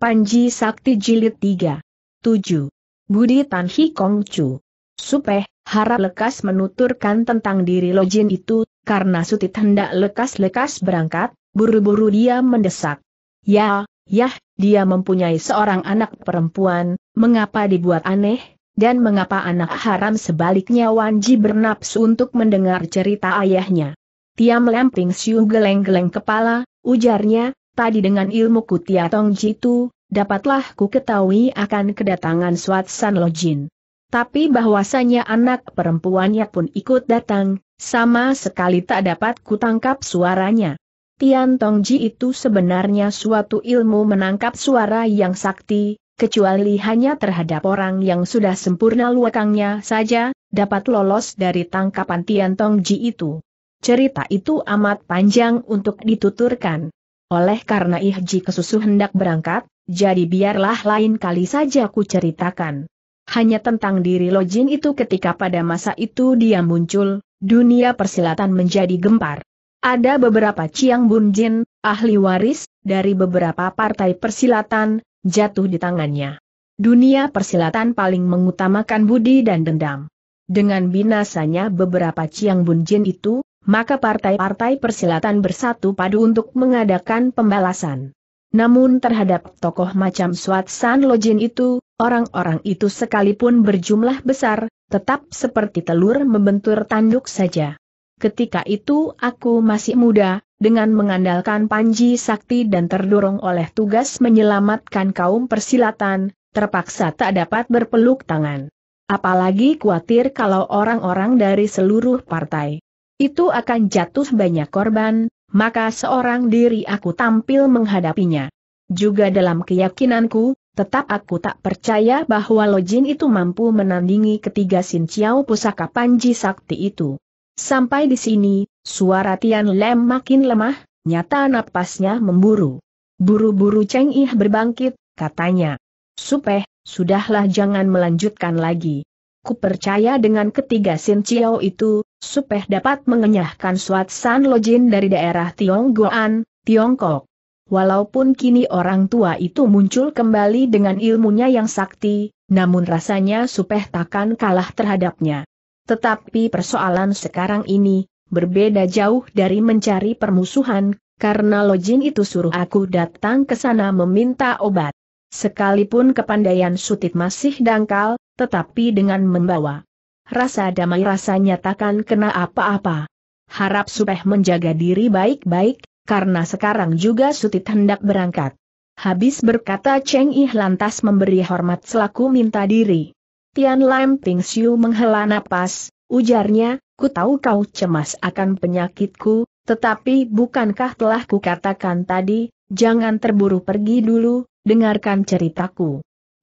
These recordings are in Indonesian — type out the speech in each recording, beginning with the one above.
Panji Sakti Jilid 3. 7. Budi Tan Hi Kong Chu. Supeh, harap lekas menuturkan tentang diri Lojin itu, karena Sutit hendak lekas-lekas berangkat, buru-buru dia mendesak. Ya, yah, dia mempunyai seorang anak perempuan, mengapa dibuat aneh, dan mengapa anak haram sebaliknya Wanji bernapsu untuk mendengar cerita ayahnya. Tiam Lemping Siu geleng-geleng kepala, ujarnya, tadi dengan ilmu Kutia Tongji Jitu, dapatlah ku ketahui akan kedatangan Suat San Lojin. Tapi bahwasanya anak perempuannya pun ikut datang, sama sekali tak dapat kutangkap suaranya. Tian Tongji itu sebenarnya suatu ilmu menangkap suara yang sakti, kecuali hanya terhadap orang yang sudah sempurna luakangnya saja, dapat lolos dari tangkapan Tian Tongji itu. Cerita itu amat panjang untuk dituturkan. Oleh karena Ihji kesusu hendak berangkat, jadi biarlah lain kali saja ku ceritakan. Hanya tentang diri Lojin itu ketika pada masa itu dia muncul, dunia persilatan menjadi gempar. Ada beberapa Ciang Bunjin, ahli waris, dari beberapa partai persilatan, jatuh di tangannya. Dunia persilatan paling mengutamakan budi dan dendam. Dengan binasanya beberapa Ciang Bunjin itu, maka partai-partai persilatan bersatu padu untuk mengadakan pembalasan. Namun terhadap tokoh macam Swat San Lojin itu, orang-orang itu sekalipun berjumlah besar, tetap seperti telur membentur tanduk saja. Ketika itu aku masih muda, dengan mengandalkan panji sakti dan terdorong oleh tugas menyelamatkan kaum persilatan, terpaksa tak dapat berpeluk tangan. Apalagi khawatir kalau orang-orang dari seluruh partai itu akan jatuh banyak korban, maka seorang diri aku tampil menghadapinya. Juga dalam keyakinanku, tetap aku tak percaya bahwa Lojin itu mampu menandingi ketiga Sin Chiao pusaka Panji Sakti itu. Sampai di sini, suara Tian Lem makin lemah, nyata napasnya memburu. Buru-buru Cheng Ih berbangkit, katanya. Supeh, sudahlah jangan melanjutkan lagi. Ku percaya dengan ketiga Sin Chiao itu, supaya dapat mengenyahkan San Lojin dari daerah Tionggoan, Tiongkok. Walaupun kini orang tua itu muncul kembali dengan ilmunya yang sakti, namun rasanya Supeh takkan kalah terhadapnya. Tetapi persoalan sekarang ini, berbeda jauh dari mencari permusuhan, karena Lojin itu suruh aku datang ke sana meminta obat. Sekalipun kepandaian Sutit masih dangkal, tetapi dengan membawa rasa damai rasanya takkan kena apa-apa. Harap Supeh menjaga diri baik-baik, karena sekarang juga Sutit hendak berangkat. Habis berkata Cheng Ih lantas memberi hormat selaku minta diri. Tian Lam Ping Siu menghela napas, ujarnya, ku tahu kau cemas akan penyakitku, tetapi bukankah telah kukatakan tadi, jangan terburu pergi dulu, dengarkan ceritaku.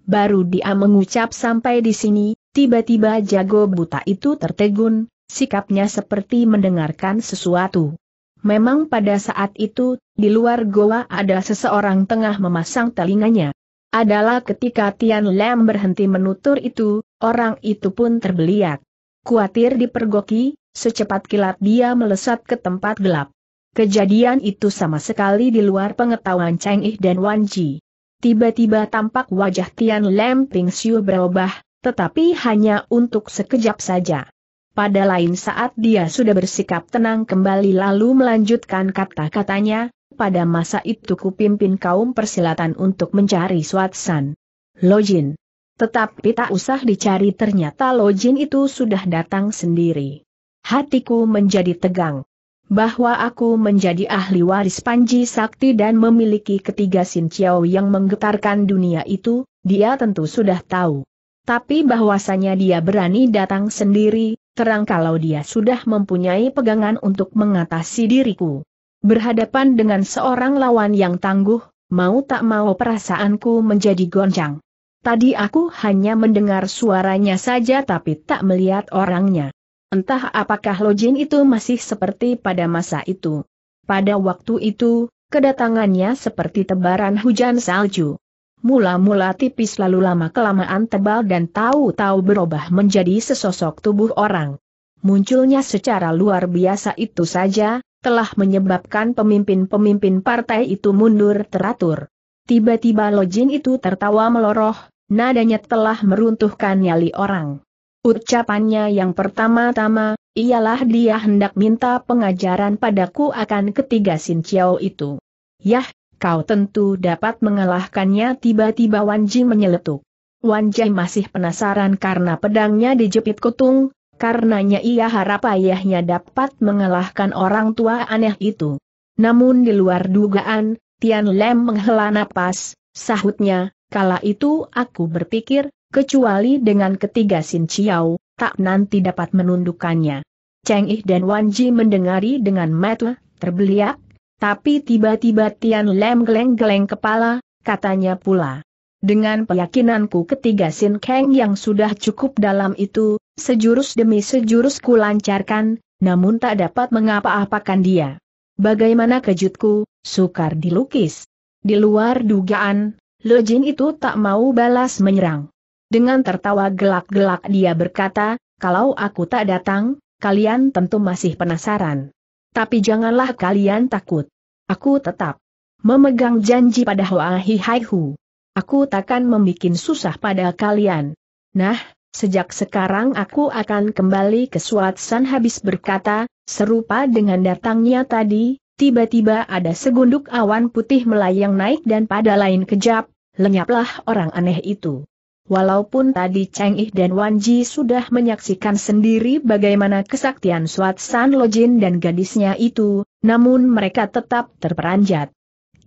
Baru dia mengucap sampai di sini, tiba-tiba jago buta itu tertegun, sikapnya seperti mendengarkan sesuatu. Memang pada saat itu, di luar goa ada seseorang tengah memasang telinganya. Adalah ketika Tian Lam berhenti menutur itu, orang itu pun terbeliak. Kuatir dipergoki, secepat kilat dia melesat ke tempat gelap. Kejadian itu sama sekali di luar pengetahuan Cheng Yi dan Wan Ji. Tiba-tiba tampak wajah Tian Lem Ping Siu berubah, tetapi hanya untuk sekejap saja. Pada lain saat dia sudah bersikap tenang kembali lalu melanjutkan kata-katanya, pada masa itu kupimpin kaum persilatan untuk mencari Suatsan. Lojin. Tetapi tak usah dicari ternyata Lojin itu sudah datang sendiri. Hatiku menjadi tegang bahwa aku menjadi ahli waris Panji Sakti dan memiliki ketiga Sin Chiao yang menggetarkan dunia itu, dia tentu sudah tahu. Tapi bahwasanya dia berani datang sendiri, terang kalau dia sudah mempunyai pegangan untuk mengatasi diriku. Berhadapan dengan seorang lawan yang tangguh, mau tak mau perasaanku menjadi goncang. Tadi aku hanya mendengar suaranya saja tapi tak melihat orangnya. Entah apakah Lojin itu masih seperti pada masa itu. Pada waktu itu, kedatangannya seperti tebaran hujan salju. Mula-mula tipis lalu lama-kelamaan tebal dan tahu-tahu berubah menjadi sesosok tubuh orang. Munculnya secara luar biasa itu saja, telah menyebabkan pemimpin-pemimpin partai itu mundur teratur. Tiba-tiba Lojin itu tertawa meloroh, nadanya telah meruntuhkan nyali orang. Ucapannya yang pertama-tama, ialah dia hendak minta pengajaran padaku akan ketiga Sin Chiao itu. Yah, kau tentu dapat mengalahkannya tiba-tiba Wan Ji menyeletuk. Wan Jai masih penasaran karena pedangnya dijepit kutung, karenanya ia harap ayahnya dapat mengalahkan orang tua aneh itu. Namun di luar dugaan, Tian Lem menghela napas, sahutnya, kala itu aku berpikir, kecuali dengan ketiga Sin Chiao, tak nanti dapat menundukkannya. Cheng Ih dan Wan Ji mendengari dengan mata terbeliak, tapi tiba-tiba Tian Lem geleng-geleng kepala, katanya pula. Dengan keyakinanku ketiga Sin Kang yang sudah cukup dalam itu, sejurus demi sejurus ku lancarkan, namun tak dapat mengapa-apakan dia. Bagaimana kejutku, sukar dilukis. Di luar dugaan, Jin itu tak mau balas menyerang. Dengan tertawa gelak-gelak dia berkata, kalau aku tak datang, kalian tentu masih penasaran. Tapi janganlah kalian takut. Aku tetap memegang janji pada Hoahi Haihu. Aku takkan membuat susah pada kalian. Nah, Sejak sekarang aku akan kembali ke Suatsan habis berkata, serupa dengan datangnya tadi, tiba-tiba ada segunduk awan putih melayang naik dan pada lain kejap, lenyaplah orang aneh itu. Walaupun tadi Cheng Yi dan Wan Ji sudah menyaksikan sendiri bagaimana kesaktian Suat San Lo Jin dan gadisnya itu, namun mereka tetap terperanjat.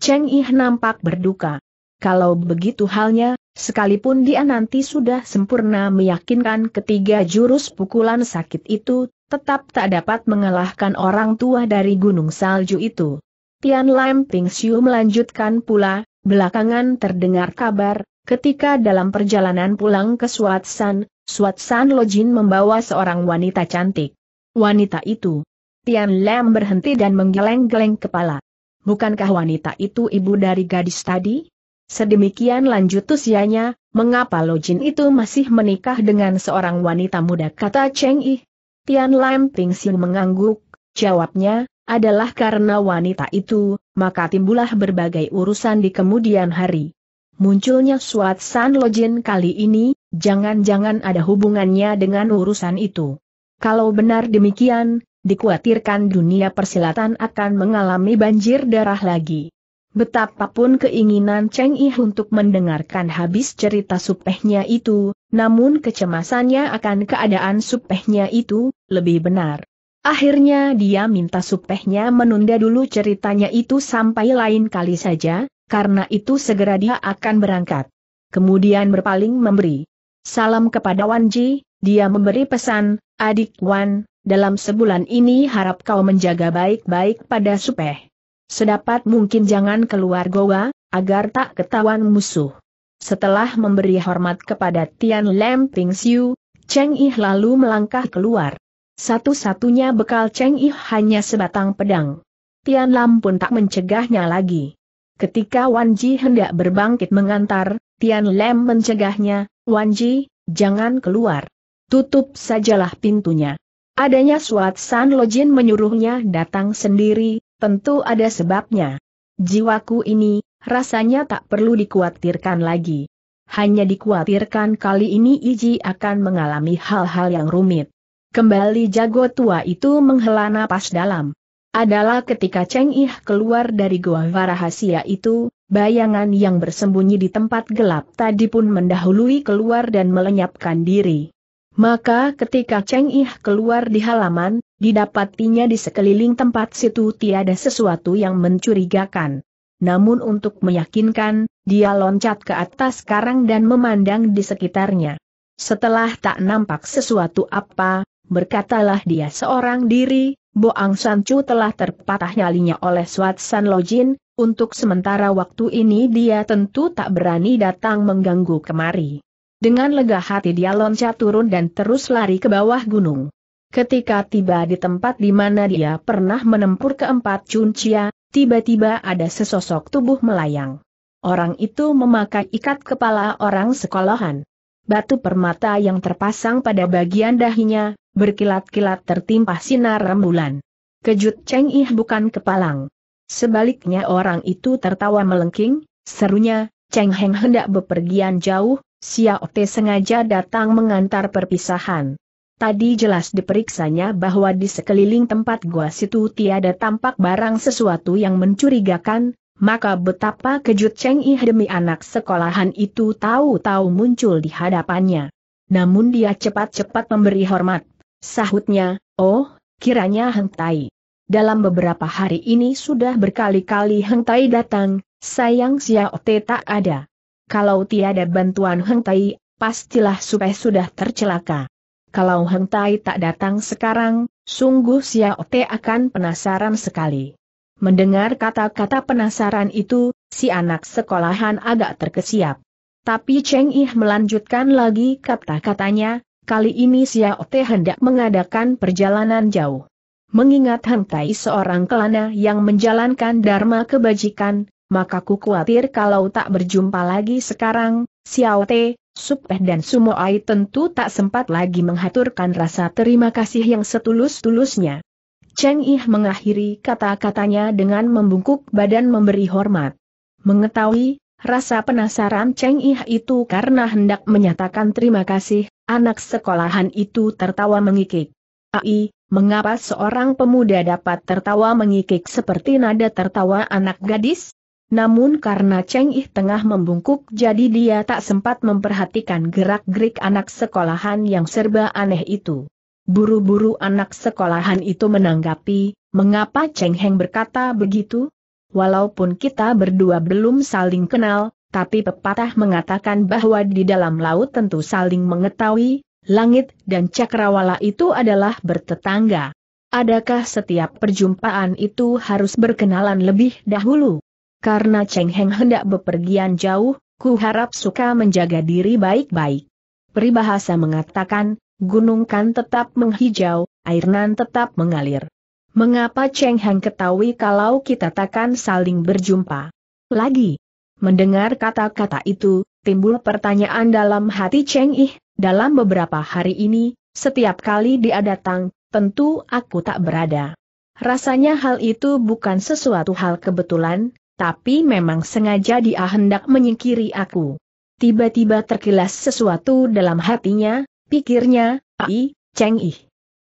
Cheng Yi nampak berduka. Kalau begitu halnya, sekalipun dia nanti sudah sempurna meyakinkan ketiga jurus pukulan sakit itu, tetap tak dapat mengalahkan orang tua dari gunung salju itu. Tian Lam Ping Siu melanjutkan pula, belakangan terdengar kabar, Ketika dalam perjalanan pulang ke Suatsan, Suatsan Lojin membawa seorang wanita cantik. Wanita itu. Tian Lam berhenti dan menggeleng-geleng kepala. Bukankah wanita itu ibu dari gadis tadi? Sedemikian lanjut usianya, mengapa Lojin itu masih menikah dengan seorang wanita muda kata Cheng Yi. Tian Lam pingsil mengangguk, jawabnya, adalah karena wanita itu, maka timbulah berbagai urusan di kemudian hari munculnya Suat San Lojin kali ini, jangan-jangan ada hubungannya dengan urusan itu. Kalau benar demikian, dikhawatirkan dunia persilatan akan mengalami banjir darah lagi. Betapapun keinginan Cheng Yi untuk mendengarkan habis cerita supehnya itu, namun kecemasannya akan keadaan supehnya itu, lebih benar. Akhirnya dia minta supehnya menunda dulu ceritanya itu sampai lain kali saja, karena itu segera dia akan berangkat. Kemudian berpaling memberi salam kepada Wan Ji, dia memberi pesan, adik Wan, dalam sebulan ini harap kau menjaga baik-baik pada Supeh. Sedapat mungkin jangan keluar goa, agar tak ketahuan musuh. Setelah memberi hormat kepada Tian Lam Ping Siu, Cheng Yi lalu melangkah keluar. Satu-satunya bekal Cheng Yi hanya sebatang pedang. Tian Lam pun tak mencegahnya lagi. Ketika Wan Ji hendak berbangkit mengantar, Tian Lem mencegahnya, Wan Ji, jangan keluar. Tutup sajalah pintunya. Adanya Suat San Lojin menyuruhnya datang sendiri, tentu ada sebabnya. Jiwaku ini, rasanya tak perlu dikhawatirkan lagi. Hanya dikhawatirkan kali ini Iji akan mengalami hal-hal yang rumit. Kembali jago tua itu menghela napas dalam adalah ketika Cheng Ih keluar dari goa rahasia itu, bayangan yang bersembunyi di tempat gelap tadi pun mendahului keluar dan melenyapkan diri. Maka ketika Cheng Ih keluar di halaman, didapatinya di sekeliling tempat situ tiada sesuatu yang mencurigakan. Namun untuk meyakinkan, dia loncat ke atas karang dan memandang di sekitarnya. Setelah tak nampak sesuatu apa, berkatalah dia seorang diri, Boang Chu telah terpatah nyalinya oleh Suat San Lojin, untuk sementara waktu ini dia tentu tak berani datang mengganggu kemari. Dengan lega hati dia loncat turun dan terus lari ke bawah gunung. Ketika tiba di tempat di mana dia pernah menempur keempat cuncia, tiba-tiba ada sesosok tubuh melayang. Orang itu memakai ikat kepala orang sekolahan. Batu permata yang terpasang pada bagian dahinya, berkilat-kilat tertimpa sinar rembulan. Kejut Cheng Ih bukan kepalang. Sebaliknya orang itu tertawa melengking, serunya, Cheng Heng hendak bepergian jauh, Xiao Te sengaja datang mengantar perpisahan. Tadi jelas diperiksanya bahwa di sekeliling tempat gua situ tiada tampak barang sesuatu yang mencurigakan, maka betapa kejut Cheng Ih demi anak sekolahan itu tahu-tahu muncul di hadapannya. Namun dia cepat-cepat memberi hormat. Sahutnya, oh, kiranya Heng Tai. Dalam beberapa hari ini sudah berkali-kali Heng Tai datang, sayang Xiao Te tak ada. Kalau tiada bantuan Heng Tai, pastilah supaya sudah tercelaka. Kalau Heng Tai tak datang sekarang, sungguh Xiao Te akan penasaran sekali. Mendengar kata-kata penasaran itu, si anak sekolahan agak terkesiap. Tapi Cheng Ih melanjutkan lagi kata-katanya, kali ini Xiao Te hendak mengadakan perjalanan jauh. Mengingat Hang Tai seorang kelana yang menjalankan dharma kebajikan, maka ku khawatir kalau tak berjumpa lagi sekarang, Xiao Te, Supeh dan Sumo Ai tentu tak sempat lagi menghaturkan rasa terima kasih yang setulus-tulusnya. Cheng Ih mengakhiri kata-katanya dengan membungkuk badan memberi hormat. Mengetahui, rasa penasaran Cheng Ih itu karena hendak menyatakan terima kasih, anak sekolahan itu tertawa mengikik. Ai, mengapa seorang pemuda dapat tertawa mengikik seperti nada tertawa anak gadis? Namun karena Cheng Ih tengah membungkuk jadi dia tak sempat memperhatikan gerak-gerik anak sekolahan yang serba aneh itu. Buru-buru anak sekolahan itu menanggapi, mengapa Cheng Heng berkata begitu? Walaupun kita berdua belum saling kenal, tapi pepatah mengatakan bahwa di dalam laut tentu saling mengetahui, langit dan cakrawala itu adalah bertetangga. Adakah setiap perjumpaan itu harus berkenalan lebih dahulu? Karena Cheng Heng hendak bepergian jauh, ku harap suka menjaga diri baik-baik. Peribahasa mengatakan, gunung kan tetap menghijau, air nan tetap mengalir. Mengapa Cheng Hang ketahui kalau kita takkan saling berjumpa? Lagi, mendengar kata-kata itu, timbul pertanyaan dalam hati Cheng Ih, dalam beberapa hari ini, setiap kali dia datang, tentu aku tak berada. Rasanya hal itu bukan sesuatu hal kebetulan, tapi memang sengaja dia hendak menyingkiri aku. Tiba-tiba terkilas sesuatu dalam hatinya, Pikirnya, ai, Cheng Ih.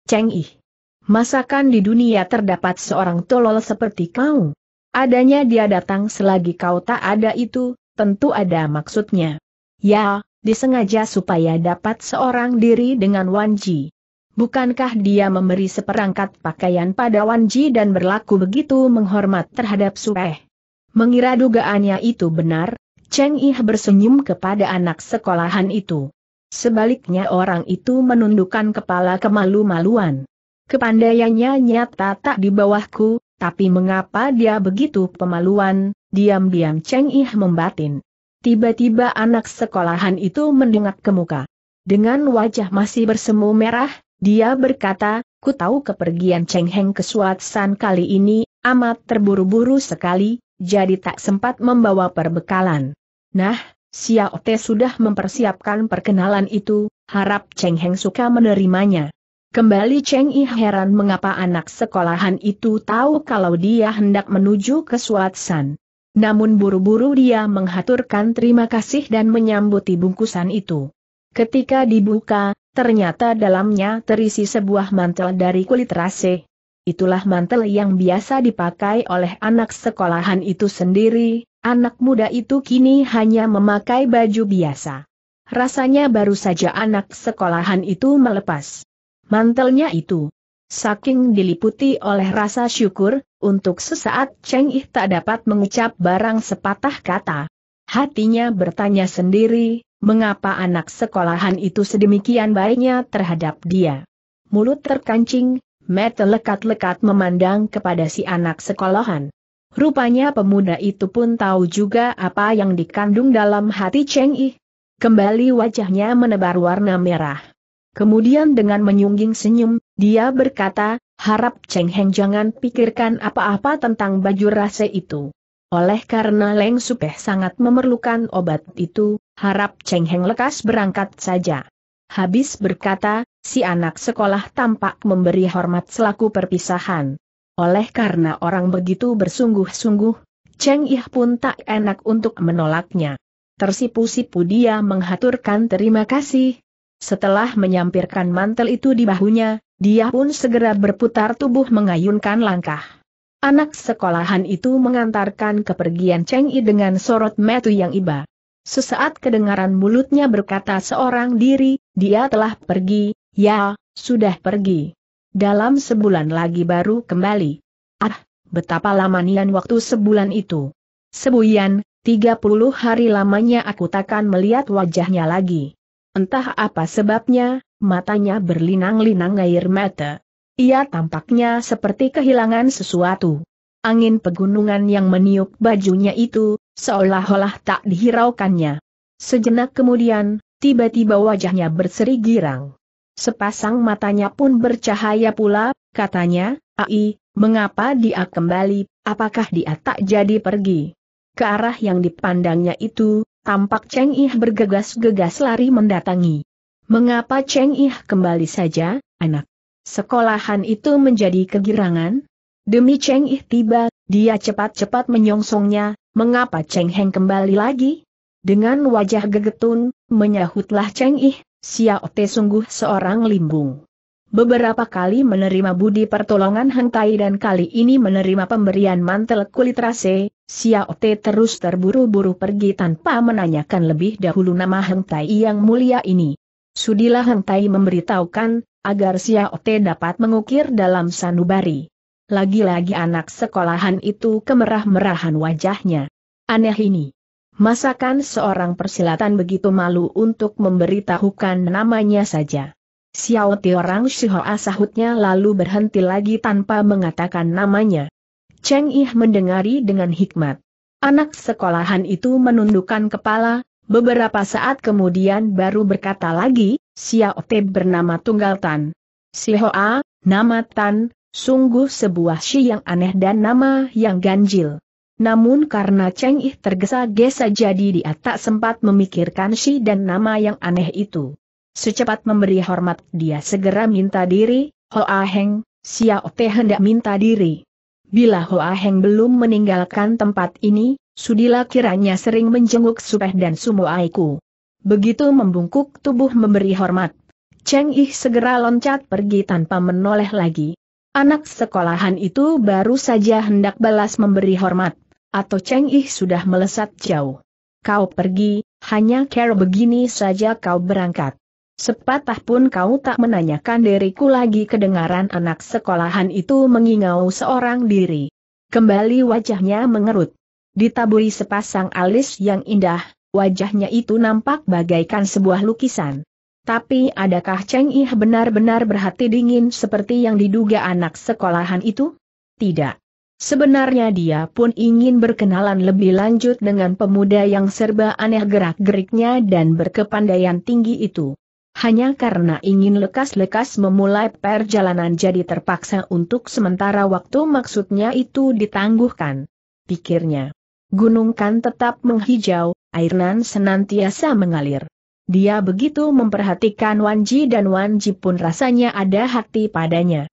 Cheng Ih. Masakan di dunia terdapat seorang tolol seperti kau? Adanya dia datang selagi kau tak ada itu, tentu ada maksudnya. Ya, disengaja supaya dapat seorang diri dengan Wanji. Bukankah dia memberi seperangkat pakaian pada Wanji dan berlaku begitu menghormat terhadap Sueh? Mengira dugaannya itu benar, Cheng Ih bersenyum kepada anak sekolahan itu. Sebaliknya orang itu menundukkan kepala kemalu-maluan. Kepandaiannya nyata tak di bawahku, tapi mengapa dia begitu pemaluan, diam-diam Cheng Ih membatin. Tiba-tiba anak sekolahan itu mendengak ke muka. Dengan wajah masih bersemu merah, dia berkata, ku tahu kepergian Cheng Heng ke Suatsan kali ini, amat terburu-buru sekali, jadi tak sempat membawa perbekalan. Nah, Xiao Te sudah mempersiapkan perkenalan itu, harap Cheng Heng suka menerimanya. Kembali Cheng Yi heran mengapa anak sekolahan itu tahu kalau dia hendak menuju ke Suatsan. Namun buru-buru dia menghaturkan terima kasih dan menyambuti bungkusan itu. Ketika dibuka, ternyata dalamnya terisi sebuah mantel dari kulit rase. Itulah mantel yang biasa dipakai oleh anak sekolahan itu sendiri, Anak muda itu kini hanya memakai baju biasa. Rasanya baru saja anak sekolahan itu melepas mantelnya itu. Saking diliputi oleh rasa syukur, untuk sesaat Cheng Ih tak dapat mengucap barang sepatah kata. Hatinya bertanya sendiri, mengapa anak sekolahan itu sedemikian baiknya terhadap dia. Mulut terkancing, mata lekat-lekat memandang kepada si anak sekolahan. Rupanya pemuda itu pun tahu juga apa yang dikandung dalam hati Cheng Yi. Kembali wajahnya menebar warna merah. Kemudian dengan menyungging senyum, dia berkata, harap Cheng Heng jangan pikirkan apa-apa tentang baju rase itu. Oleh karena Leng Supeh sangat memerlukan obat itu, harap Cheng Heng lekas berangkat saja. Habis berkata, si anak sekolah tampak memberi hormat selaku perpisahan. Oleh karena orang begitu bersungguh-sungguh, Cheng Yih pun tak enak untuk menolaknya. Tersipu-sipu dia menghaturkan terima kasih. Setelah menyampirkan mantel itu di bahunya, dia pun segera berputar tubuh mengayunkan langkah. Anak sekolahan itu mengantarkan kepergian Cheng Yi dengan sorot metu yang iba. Sesaat kedengaran mulutnya berkata seorang diri, dia telah pergi, ya, sudah pergi dalam sebulan lagi baru kembali. Ah, betapa lama nian waktu sebulan itu. Sebulan, 30 hari lamanya aku takkan melihat wajahnya lagi. Entah apa sebabnya, matanya berlinang-linang air mata. Ia tampaknya seperti kehilangan sesuatu. Angin pegunungan yang meniup bajunya itu, seolah-olah tak dihiraukannya. Sejenak kemudian, tiba-tiba wajahnya berseri girang. Sepasang matanya pun bercahaya pula, katanya, Ai, mengapa dia kembali, apakah dia tak jadi pergi? Ke arah yang dipandangnya itu, tampak Cheng Ih bergegas-gegas lari mendatangi. Mengapa Cheng Ih kembali saja, anak? Sekolahan itu menjadi kegirangan? Demi Cheng Ih tiba, dia cepat-cepat menyongsongnya, mengapa Cheng Heng kembali lagi? Dengan wajah gegetun, menyahutlah Cheng Ih, Xiao Te sungguh seorang limbung. Beberapa kali menerima budi pertolongan hentai dan kali ini menerima pemberian mantel kulit rase, Xiao Te terus terburu-buru pergi tanpa menanyakan lebih dahulu nama hentai yang mulia ini. Sudilah hentai memberitahukan, agar Xiao Te dapat mengukir dalam sanubari. Lagi-lagi anak sekolahan itu kemerah-merahan wajahnya. Aneh ini. Masakan seorang persilatan begitu malu untuk memberitahukan namanya saja. Xiao Ti orang Shihoa sahutnya lalu berhenti lagi tanpa mengatakan namanya. Cheng Ih mendengari dengan hikmat. Anak sekolahan itu menundukkan kepala, beberapa saat kemudian baru berkata lagi, Xiao Ti bernama Tunggal Tan. Shihoa, nama Tan, sungguh sebuah si yang aneh dan nama yang ganjil. Namun karena Cheng Yi tergesa-gesa jadi dia tak sempat memikirkan si dan nama yang aneh itu. Secepat memberi hormat dia segera minta diri, Hoa Heng, Xiao Te hendak minta diri. Bila Hoa Heng belum meninggalkan tempat ini, sudilah kiranya sering menjenguk Supeh dan Sumoaiku. Begitu membungkuk tubuh memberi hormat. Cheng Yi segera loncat pergi tanpa menoleh lagi. Anak sekolahan itu baru saja hendak balas memberi hormat atau Cheng Ih sudah melesat jauh. Kau pergi, hanya care begini saja kau berangkat. Sepatah pun kau tak menanyakan diriku lagi kedengaran anak sekolahan itu mengingau seorang diri. Kembali wajahnya mengerut. Ditaburi sepasang alis yang indah, wajahnya itu nampak bagaikan sebuah lukisan. Tapi adakah Cheng Ih benar-benar berhati dingin seperti yang diduga anak sekolahan itu? Tidak. Sebenarnya dia pun ingin berkenalan lebih lanjut dengan pemuda yang serba aneh gerak-geriknya dan berkepandaian tinggi itu. Hanya karena ingin lekas-lekas memulai perjalanan jadi terpaksa untuk sementara waktu maksudnya itu ditangguhkan. Pikirnya. Gunung kan tetap menghijau, air nan senantiasa mengalir. Dia begitu memperhatikan Wanji dan Wanji pun rasanya ada hati padanya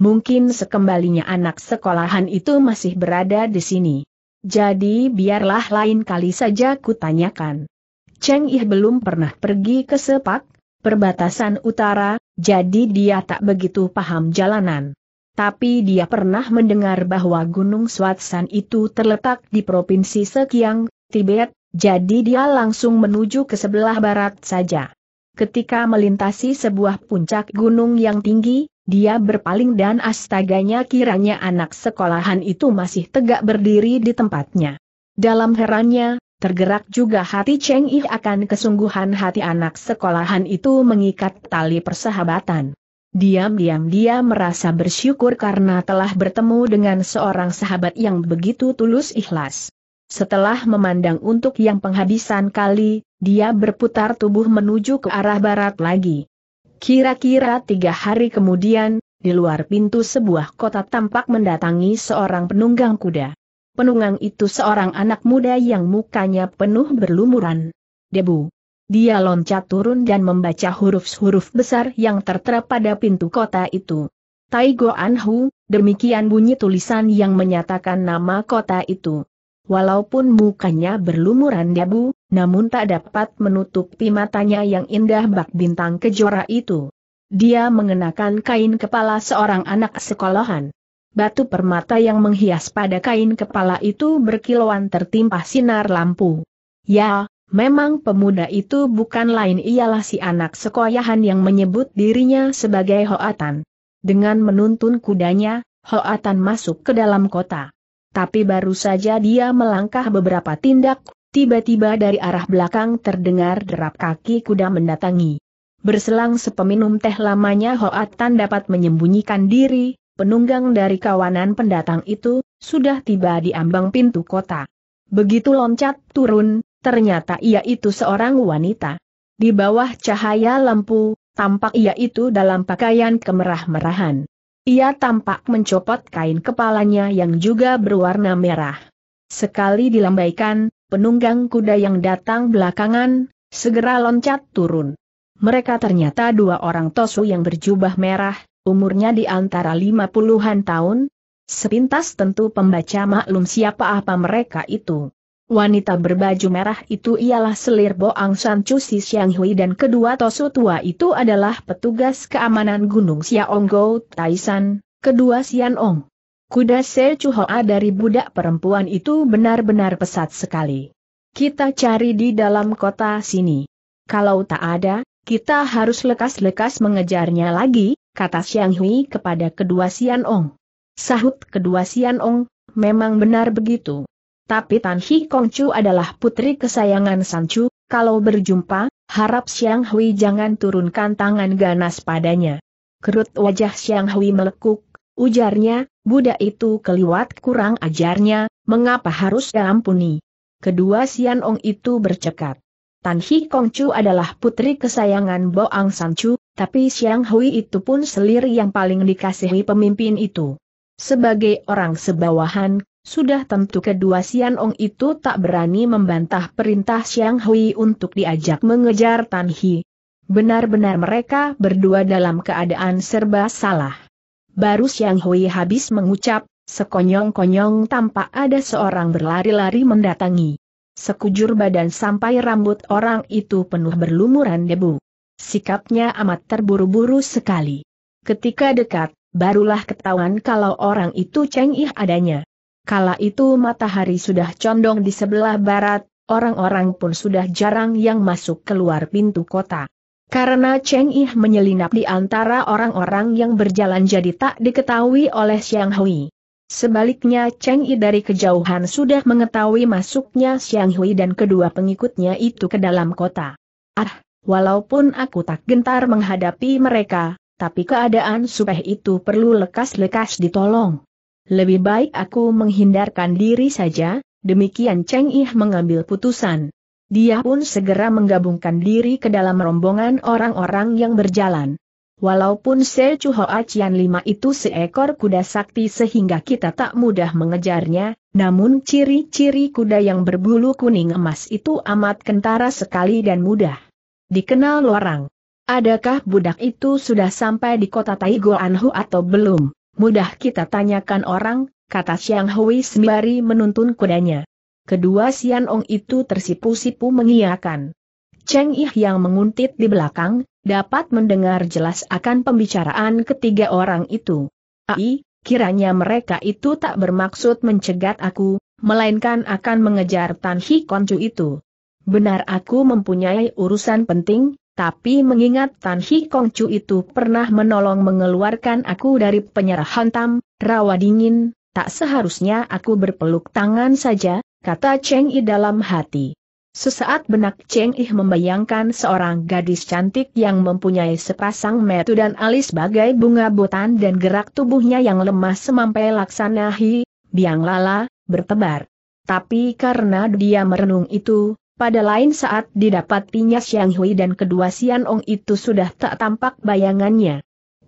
mungkin sekembalinya anak sekolahan itu masih berada di sini. Jadi biarlah lain kali saja kutanyakan. Cheng Ih belum pernah pergi ke sepak, perbatasan utara, jadi dia tak begitu paham jalanan. Tapi dia pernah mendengar bahwa Gunung Swatsan itu terletak di Provinsi Sekiang, Tibet, jadi dia langsung menuju ke sebelah barat saja. Ketika melintasi sebuah puncak gunung yang tinggi, dia berpaling dan astaganya kiranya anak sekolahan itu masih tegak berdiri di tempatnya. Dalam herannya, tergerak juga hati Cheng Yi akan kesungguhan hati anak sekolahan itu mengikat tali persahabatan. Diam-diam dia merasa bersyukur karena telah bertemu dengan seorang sahabat yang begitu tulus ikhlas. Setelah memandang untuk yang penghabisan kali, dia berputar tubuh menuju ke arah barat lagi. Kira-kira tiga hari kemudian, di luar pintu sebuah kota tampak mendatangi seorang penunggang kuda. Penunggang itu seorang anak muda yang mukanya penuh berlumuran. Debu. Dia loncat turun dan membaca huruf-huruf besar yang tertera pada pintu kota itu. Taigo Anhu, demikian bunyi tulisan yang menyatakan nama kota itu walaupun mukanya berlumuran debu, namun tak dapat menutupi matanya yang indah bak bintang kejora itu. Dia mengenakan kain kepala seorang anak sekolahan. Batu permata yang menghias pada kain kepala itu berkilauan tertimpa sinar lampu. Ya, memang pemuda itu bukan lain ialah si anak sekolahan yang menyebut dirinya sebagai Hoatan. Dengan menuntun kudanya, Hoatan masuk ke dalam kota tapi baru saja dia melangkah beberapa tindak, tiba-tiba dari arah belakang terdengar derap kaki kuda mendatangi. Berselang sepeminum teh lamanya Hoat Tan dapat menyembunyikan diri, penunggang dari kawanan pendatang itu, sudah tiba di ambang pintu kota. Begitu loncat turun, ternyata ia itu seorang wanita. Di bawah cahaya lampu, tampak ia itu dalam pakaian kemerah-merahan. Ia tampak mencopot kain kepalanya yang juga berwarna merah. Sekali dilambaikan, penunggang kuda yang datang belakangan, segera loncat turun. Mereka ternyata dua orang tosu yang berjubah merah, umurnya di antara lima puluhan tahun. Sepintas tentu pembaca maklum siapa apa mereka itu. Wanita berbaju merah itu ialah selir Boang San Chu Si Xiang Hui dan kedua Tosu Tua itu adalah petugas keamanan Gunung Xiaonggo, Taisan, kedua Xian Ong. Kuda Se Chu Hoa dari budak perempuan itu benar-benar pesat sekali. Kita cari di dalam kota sini. Kalau tak ada, kita harus lekas-lekas mengejarnya lagi, kata Xiang Hui kepada kedua Xian Ong. Sahut kedua Xian Ong, memang benar begitu. Tapi Tan Kong Chu adalah putri kesayangan Sanchu, kalau berjumpa, harap Siang Hui jangan turunkan tangan ganas padanya. Kerut wajah Siang Hui melekuk, ujarnya, budak itu keliwat kurang ajarnya, mengapa harus diampuni? Kedua Siang Ong itu bercekat. Tan Kong Chu adalah putri kesayangan Boang Sanchu, tapi Siang Hui itu pun selir yang paling dikasihi pemimpin itu. Sebagai orang sebawahan, sudah tentu kedua Sian Ong itu tak berani membantah perintah Xiang Hui untuk diajak mengejar Tan Hi. Benar-benar mereka berdua dalam keadaan serba salah. Baru Xiang Hui habis mengucap, sekonyong-konyong tampak ada seorang berlari-lari mendatangi. Sekujur badan sampai rambut orang itu penuh berlumuran debu. Sikapnya amat terburu-buru sekali. Ketika dekat, barulah ketahuan kalau orang itu Cheng adanya. Kala itu matahari sudah condong di sebelah barat, orang-orang pun sudah jarang yang masuk keluar pintu kota. Karena Cheng Ih menyelinap di antara orang-orang yang berjalan jadi tak diketahui oleh Xiang Hui. Sebaliknya Cheng Yi dari kejauhan sudah mengetahui masuknya Xiang Hui dan kedua pengikutnya itu ke dalam kota. Ah, walaupun aku tak gentar menghadapi mereka, tapi keadaan supeh itu perlu lekas-lekas ditolong. Lebih baik aku menghindarkan diri saja, demikian Cheng Ih mengambil putusan. Dia pun segera menggabungkan diri ke dalam rombongan orang-orang yang berjalan. Walaupun Se Chu Acian Cian Lima itu seekor kuda sakti sehingga kita tak mudah mengejarnya, namun ciri-ciri kuda yang berbulu kuning emas itu amat kentara sekali dan mudah. Dikenal orang. Adakah budak itu sudah sampai di kota Taigo Anhu atau belum? Mudah kita tanyakan orang, kata Siang Hui sembari menuntun kudanya. Kedua Sian Ong itu tersipu-sipu mengiyakan. Cheng Yi yang menguntit di belakang, dapat mendengar jelas akan pembicaraan ketiga orang itu. Ai, kiranya mereka itu tak bermaksud mencegat aku, melainkan akan mengejar Tan Hi itu. Benar aku mempunyai urusan penting, tapi mengingat Tan Hikong Chu itu pernah menolong mengeluarkan aku dari penyerahan Tam, rawa dingin, tak seharusnya aku berpeluk tangan saja, kata Cheng Yi dalam hati. Sesaat benak Cheng Yi membayangkan seorang gadis cantik yang mempunyai sepasang metu dan alis bagai bunga botan dan gerak tubuhnya yang lemah semampai laksanahi biang lala, bertebar. Tapi karena dia merenung itu, pada lain saat didapatinya Siang Hui dan kedua Sian Ong itu sudah tak tampak bayangannya.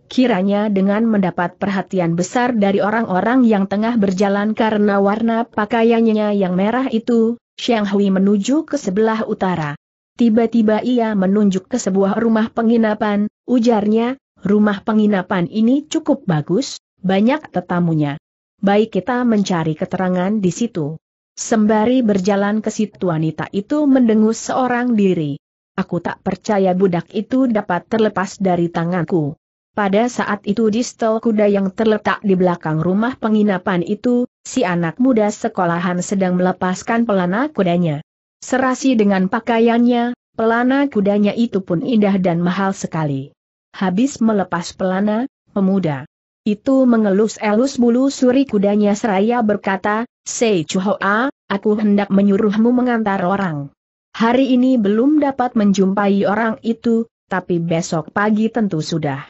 Kiranya dengan mendapat perhatian besar dari orang-orang yang tengah berjalan karena warna pakaiannya yang merah itu, Xiang Hui menuju ke sebelah utara. Tiba-tiba ia menunjuk ke sebuah rumah penginapan, ujarnya, rumah penginapan ini cukup bagus, banyak tetamunya. Baik kita mencari keterangan di situ. Sembari berjalan ke situ wanita itu mendengus seorang diri. Aku tak percaya budak itu dapat terlepas dari tanganku. Pada saat itu di stol kuda yang terletak di belakang rumah penginapan itu, si anak muda sekolahan sedang melepaskan pelana kudanya. Serasi dengan pakaiannya, pelana kudanya itu pun indah dan mahal sekali. Habis melepas pelana, pemuda itu mengelus-elus bulu suri kudanya seraya berkata, Sei Chuhoa, aku hendak menyuruhmu mengantar orang. Hari ini belum dapat menjumpai orang itu, tapi besok pagi tentu sudah.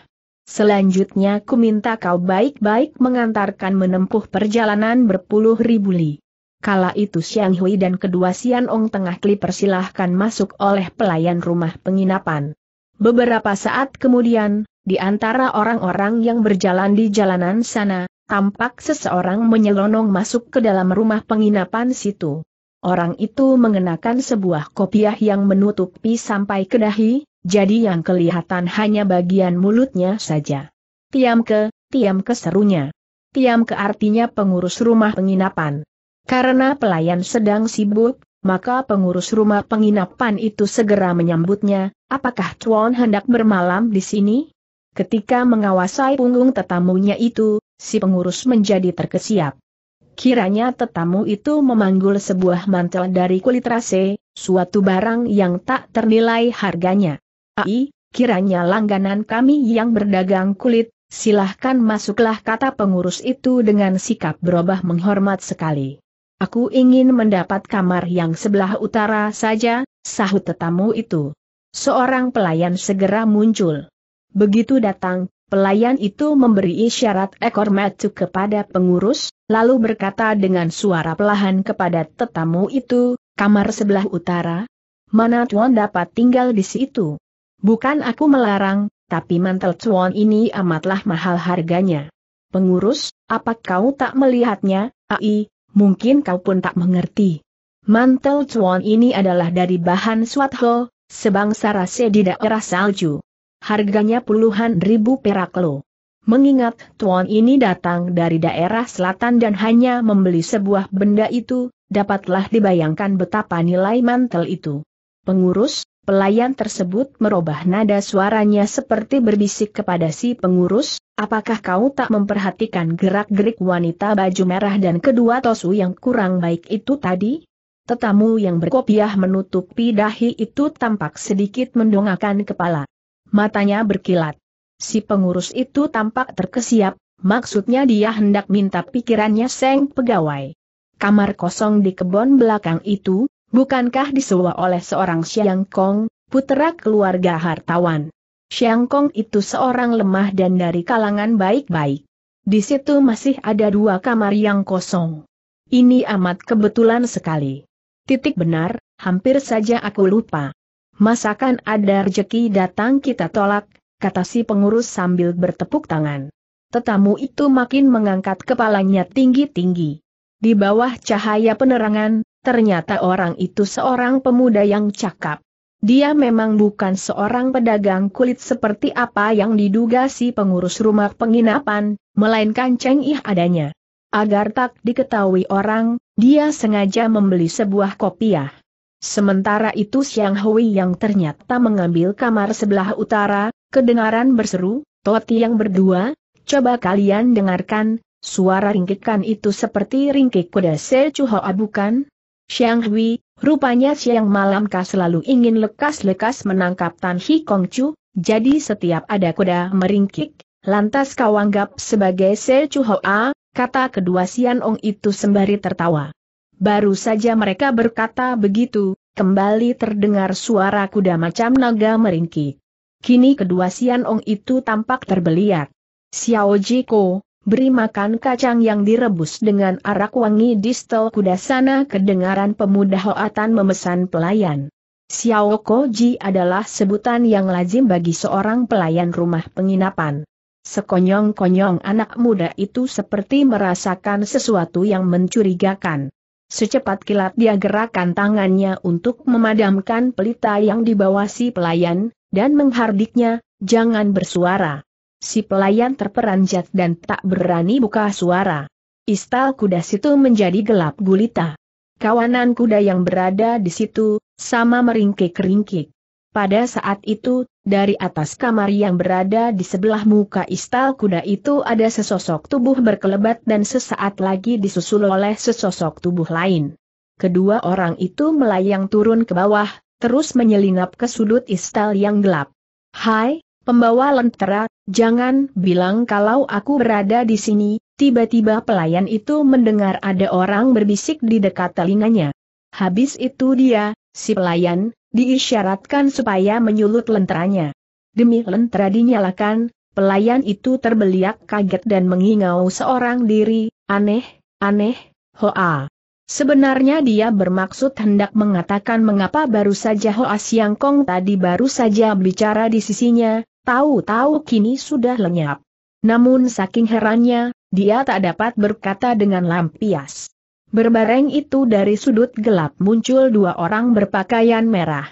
Selanjutnya ku minta kau baik-baik mengantarkan menempuh perjalanan berpuluh ribu li. Kala itu Xiang Hui dan kedua Xian Ong tengah kli persilahkan masuk oleh pelayan rumah penginapan. Beberapa saat kemudian, di antara orang-orang yang berjalan di jalanan sana, tampak seseorang menyelonong masuk ke dalam rumah penginapan situ. Orang itu mengenakan sebuah kopiah yang menutupi sampai ke dahi, jadi yang kelihatan hanya bagian mulutnya saja. Tiam ke, tiam ke serunya. Tiam ke artinya pengurus rumah penginapan. Karena pelayan sedang sibuk, maka pengurus rumah penginapan itu segera menyambutnya, Apakah Chuan hendak bermalam di sini? Ketika mengawasai punggung tetamunya itu, si pengurus menjadi terkesiap. Kiranya tetamu itu memanggul sebuah mantel dari kulit rase, suatu barang yang tak ternilai harganya. Ai, kiranya langganan kami yang berdagang kulit, silahkan masuklah kata pengurus itu dengan sikap berubah menghormat sekali. Aku ingin mendapat kamar yang sebelah utara saja, sahut tetamu itu. Seorang pelayan segera muncul. Begitu datang, pelayan itu memberi isyarat ekor matu kepada pengurus, lalu berkata dengan suara pelahan kepada tetamu itu, kamar sebelah utara, mana Tuan dapat tinggal di situ? Bukan aku melarang, tapi mantel Tuan ini amatlah mahal harganya. Pengurus, apa kau tak melihatnya, ai, mungkin kau pun tak mengerti. Mantel cuan ini adalah dari bahan swatho, sebangsa rase di daerah salju. Harganya puluhan ribu perak lo. Mengingat tuan ini datang dari daerah selatan dan hanya membeli sebuah benda itu, dapatlah dibayangkan betapa nilai mantel itu. Pengurus, pelayan tersebut merubah nada suaranya seperti berbisik kepada si pengurus, apakah kau tak memperhatikan gerak-gerik wanita baju merah dan kedua tosu yang kurang baik itu tadi? Tetamu yang berkopiah menutupi dahi itu tampak sedikit mendongakkan kepala. Matanya berkilat. Si pengurus itu tampak terkesiap, maksudnya dia hendak minta pikirannya seng pegawai. Kamar kosong di kebon belakang itu, bukankah disewa oleh seorang Siang Kong, putera keluarga hartawan. Siang Kong itu seorang lemah dan dari kalangan baik-baik. Di situ masih ada dua kamar yang kosong. Ini amat kebetulan sekali. Titik benar, hampir saja aku lupa. Masakan ada rejeki datang kita tolak, kata si pengurus sambil bertepuk tangan. Tetamu itu makin mengangkat kepalanya tinggi-tinggi. Di bawah cahaya penerangan, ternyata orang itu seorang pemuda yang cakap. Dia memang bukan seorang pedagang kulit seperti apa yang diduga si pengurus rumah penginapan, melainkan Cheng Ih adanya. Agar tak diketahui orang, dia sengaja membeli sebuah kopiah. Sementara itu Siang Hui yang ternyata mengambil kamar sebelah utara, kedengaran berseru, Toti yang berdua, coba kalian dengarkan, suara ringkikan itu seperti ringkik kuda Sechuhoa bukan? Siang Hui, rupanya siang malamkah selalu ingin lekas-lekas menangkap Tan Hi Kong Chu, jadi setiap ada kuda meringkik, lantas kau anggap sebagai Sechuhoa, kata kedua Sian Ong itu sembari tertawa. Baru saja mereka berkata begitu, kembali terdengar suara kuda macam naga meringki. Kini kedua Sian Ong itu tampak terbeliat. Xiao Jiko, beri makan kacang yang direbus dengan arak wangi di kuda sana kedengaran pemuda Hoatan memesan pelayan. Xiao Koji adalah sebutan yang lazim bagi seorang pelayan rumah penginapan. Sekonyong-konyong anak muda itu seperti merasakan sesuatu yang mencurigakan. Secepat kilat dia gerakkan tangannya untuk memadamkan pelita yang dibawa si pelayan, dan menghardiknya, jangan bersuara. Si pelayan terperanjat dan tak berani buka suara. Istal kuda situ menjadi gelap gulita. Kawanan kuda yang berada di situ, sama meringkik-ringkik. Pada saat itu, dari atas kamar yang berada di sebelah muka istal kuda itu ada sesosok tubuh berkelebat dan sesaat lagi disusul oleh sesosok tubuh lain. Kedua orang itu melayang turun ke bawah, terus menyelinap ke sudut istal yang gelap. Hai, pembawa lentera, jangan bilang kalau aku berada di sini, tiba-tiba pelayan itu mendengar ada orang berbisik di dekat telinganya. Habis itu dia, si pelayan, diisyaratkan supaya menyulut lenteranya. Demi lentera dinyalakan, pelayan itu terbeliak kaget dan mengingau seorang diri, aneh, aneh, hoa. Sebenarnya dia bermaksud hendak mengatakan mengapa baru saja Hoa Siang Kong tadi baru saja bicara di sisinya, tahu-tahu kini sudah lenyap. Namun saking herannya, dia tak dapat berkata dengan lampias. Berbareng itu dari sudut gelap muncul dua orang berpakaian merah.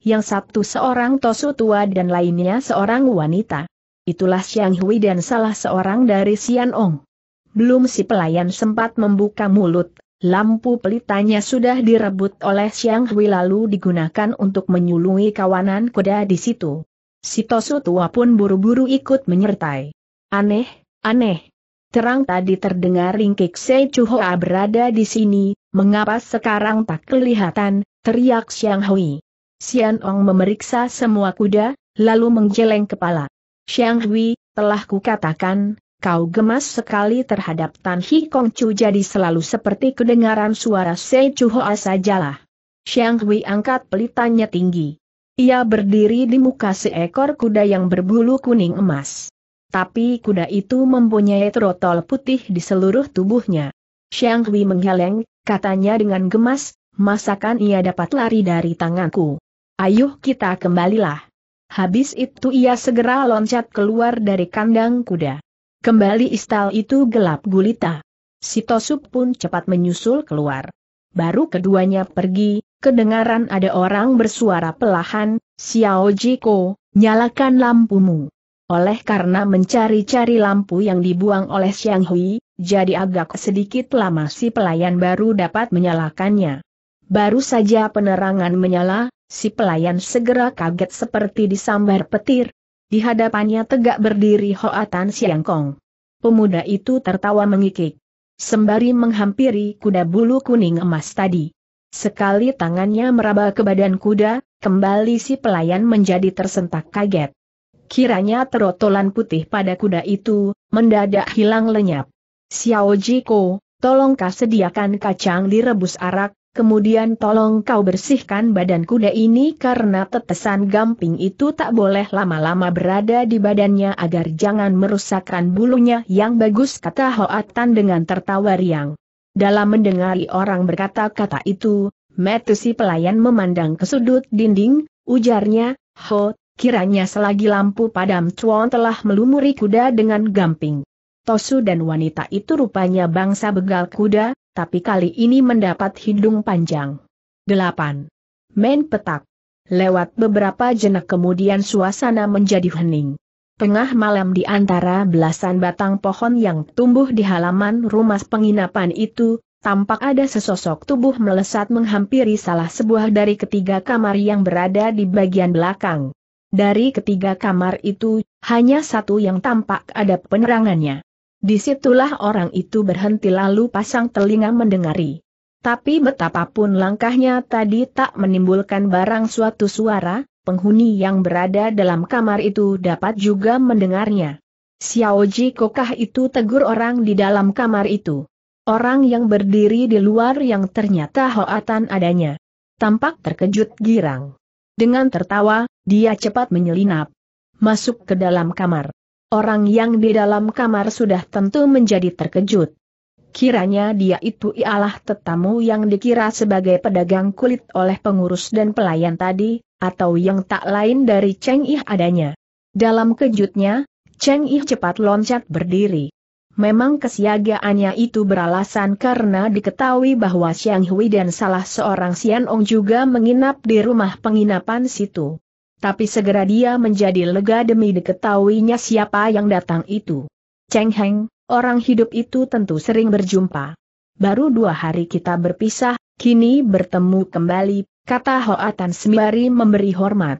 Yang satu seorang tosu tua dan lainnya seorang wanita. Itulah Xiang Hui dan salah seorang dari Xian Ong. Belum si pelayan sempat membuka mulut, lampu pelitanya sudah direbut oleh Xiang Hui lalu digunakan untuk menyului kawanan kuda di situ. Si tosu tua pun buru-buru ikut menyertai. Aneh, aneh, terang tadi terdengar ringkik Sei Chuhoa berada di sini, mengapa sekarang tak kelihatan, teriak Xiang Hui. Xian Ong memeriksa semua kuda, lalu menggeleng kepala. Xiang Hui, telah kukatakan, kau gemas sekali terhadap Tan Hi Kong Chu jadi selalu seperti kedengaran suara Sei Chuhoa sajalah. Xiang Hui angkat pelitannya tinggi. Ia berdiri di muka seekor kuda yang berbulu kuning emas tapi kuda itu mempunyai trotol putih di seluruh tubuhnya. Xiang Hui menggeleng, katanya dengan gemas, masakan ia dapat lari dari tanganku. Ayuh kita kembalilah. Habis itu ia segera loncat keluar dari kandang kuda. Kembali istal itu gelap gulita. Si Sitosup pun cepat menyusul keluar. Baru keduanya pergi, kedengaran ada orang bersuara pelahan, Xiao Jiko, nyalakan lampumu. Oleh karena mencari-cari lampu yang dibuang oleh Xiang Hui, jadi agak sedikit lama si pelayan baru dapat menyalakannya. Baru saja penerangan menyala, si pelayan segera kaget seperti disambar petir. Di hadapannya tegak berdiri Hoatan Siang Kong. Pemuda itu tertawa mengikik. Sembari menghampiri kuda bulu kuning emas tadi. Sekali tangannya meraba ke badan kuda, kembali si pelayan menjadi tersentak kaget. Kiranya terotolan putih pada kuda itu, mendadak hilang lenyap. Xiao Jiko, tolong kau sediakan kacang direbus arak, kemudian tolong kau bersihkan badan kuda ini karena tetesan gamping itu tak boleh lama-lama berada di badannya agar jangan merusakkan bulunya yang bagus kata Hoatan dengan tertawa riang. Dalam mendengari orang berkata-kata itu, Metusi pelayan memandang ke sudut dinding, ujarnya, hot. Kiranya selagi lampu padam Chuan telah melumuri kuda dengan gamping. Tosu dan wanita itu rupanya bangsa begal kuda, tapi kali ini mendapat hidung panjang. 8. Main petak. Lewat beberapa jenak kemudian suasana menjadi hening. Tengah malam di antara belasan batang pohon yang tumbuh di halaman rumah penginapan itu, tampak ada sesosok tubuh melesat menghampiri salah sebuah dari ketiga kamar yang berada di bagian belakang. Dari ketiga kamar itu, hanya satu yang tampak ada penerangannya. Disitulah orang itu berhenti lalu pasang telinga mendengari. Tapi betapapun langkahnya tadi tak menimbulkan barang suatu suara, penghuni yang berada dalam kamar itu dapat juga mendengarnya. Xiaoji kokah itu tegur orang di dalam kamar itu. Orang yang berdiri di luar yang ternyata hoatan adanya. Tampak terkejut girang. Dengan tertawa, dia cepat menyelinap. Masuk ke dalam kamar. Orang yang di dalam kamar sudah tentu menjadi terkejut. Kiranya dia itu ialah tetamu yang dikira sebagai pedagang kulit oleh pengurus dan pelayan tadi, atau yang tak lain dari Cheng Ih adanya. Dalam kejutnya, Cheng Ih cepat loncat berdiri. Memang kesiagaannya itu beralasan karena diketahui bahwa Xiang Hui dan salah seorang Xian Ong juga menginap di rumah penginapan situ tapi segera dia menjadi lega demi diketahuinya siapa yang datang itu. Cheng Heng, orang hidup itu tentu sering berjumpa. Baru dua hari kita berpisah, kini bertemu kembali, kata Hoa Tan Sembari memberi hormat.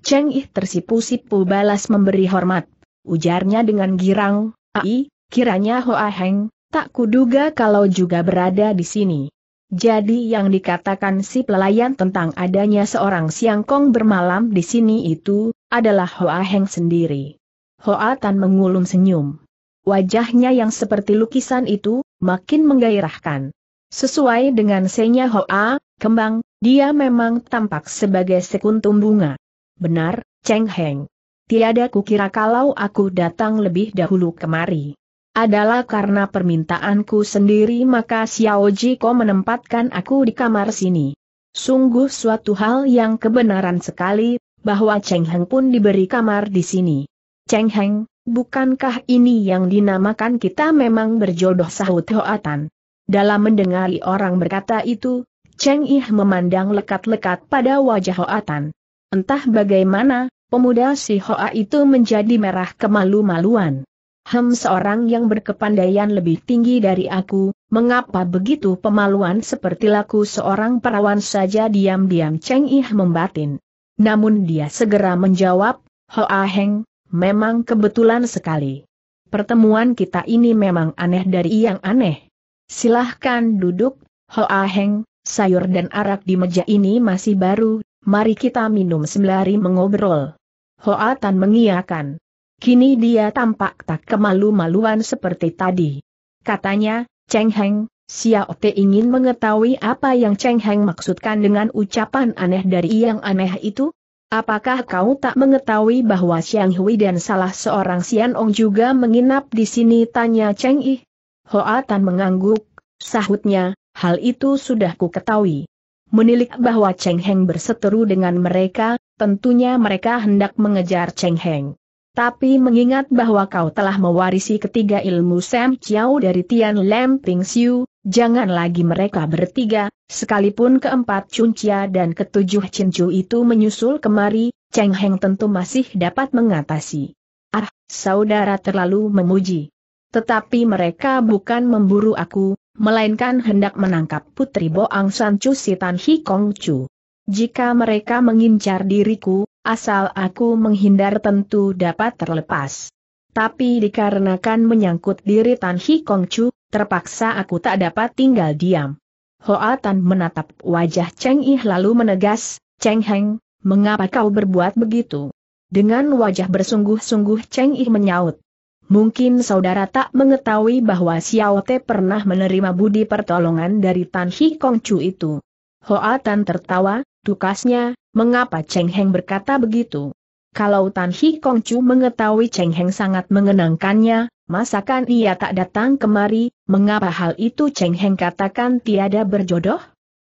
Cheng Ih tersipu-sipu balas memberi hormat, ujarnya dengan girang, Ai, kiranya Hoa Heng, tak kuduga kalau juga berada di sini. Jadi yang dikatakan si pelayan tentang adanya seorang siangkong bermalam di sini itu, adalah Hoa Heng sendiri. Hoa Tan mengulum senyum. Wajahnya yang seperti lukisan itu, makin menggairahkan. Sesuai dengan senya Hoa, kembang, dia memang tampak sebagai sekuntum bunga. Benar, Cheng Heng. Tiada kukira kalau aku datang lebih dahulu kemari adalah karena permintaanku sendiri maka Xiao Ji ko menempatkan aku di kamar sini. Sungguh suatu hal yang kebenaran sekali, bahwa Cheng Heng pun diberi kamar di sini. Cheng Heng, bukankah ini yang dinamakan kita memang berjodoh sahut Hoatan? Dalam mendengari orang berkata itu, Cheng Ih memandang lekat-lekat pada wajah Hoatan. Entah bagaimana, pemuda si Hoa itu menjadi merah kemalu-maluan. Hem seorang yang berkepandaian lebih tinggi dari aku, mengapa begitu pemaluan seperti laku seorang perawan saja diam-diam Cheng Ih membatin. Namun dia segera menjawab, Hoa Heng, memang kebetulan sekali. Pertemuan kita ini memang aneh dari yang aneh. Silahkan duduk, Hoa Heng, sayur dan arak di meja ini masih baru, mari kita minum sembari mengobrol. Hoa Tan mengiakan. Kini dia tampak tak kemalu-maluan seperti tadi. Katanya, Cheng Heng, Xiao Te ingin mengetahui apa yang Cheng Heng maksudkan dengan ucapan aneh dari yang aneh itu? Apakah kau tak mengetahui bahwa Xiang Hui dan salah seorang Xian Ong juga menginap di sini? Tanya Cheng Yi. Hoa Tan mengangguk, sahutnya, hal itu sudah ku ketahui. Menilik bahwa Cheng Heng berseteru dengan mereka, tentunya mereka hendak mengejar Cheng Heng. Tapi mengingat bahwa kau telah mewarisi ketiga ilmu Sam Chiao dari Tian Lam Ping Siu, jangan lagi mereka bertiga, sekalipun keempat Chia dan ketujuh Cincu itu menyusul kemari, Cheng Heng tentu masih dapat mengatasi. Ah, saudara terlalu memuji. Tetapi mereka bukan memburu aku, melainkan hendak menangkap putri Boang Sancu Sitan Hikong Chu. Jika mereka mengincar diriku, asal aku menghindar tentu dapat terlepas. Tapi dikarenakan menyangkut diri Tan Hi Kong Chu, terpaksa aku tak dapat tinggal diam. Hoa Tan menatap wajah Cheng Yi lalu menegas, Cheng Heng, mengapa kau berbuat begitu? Dengan wajah bersungguh-sungguh Cheng Yi menyaut. Mungkin saudara tak mengetahui bahwa Xiao Te pernah menerima budi pertolongan dari Tan Hi Kong Chu itu. Hoa Tan tertawa, tukasnya, mengapa Cheng Heng berkata begitu? Kalau Tan Hi Kong Chu mengetahui Cheng Heng sangat mengenangkannya, masakan ia tak datang kemari, mengapa hal itu Cheng Heng katakan tiada berjodoh?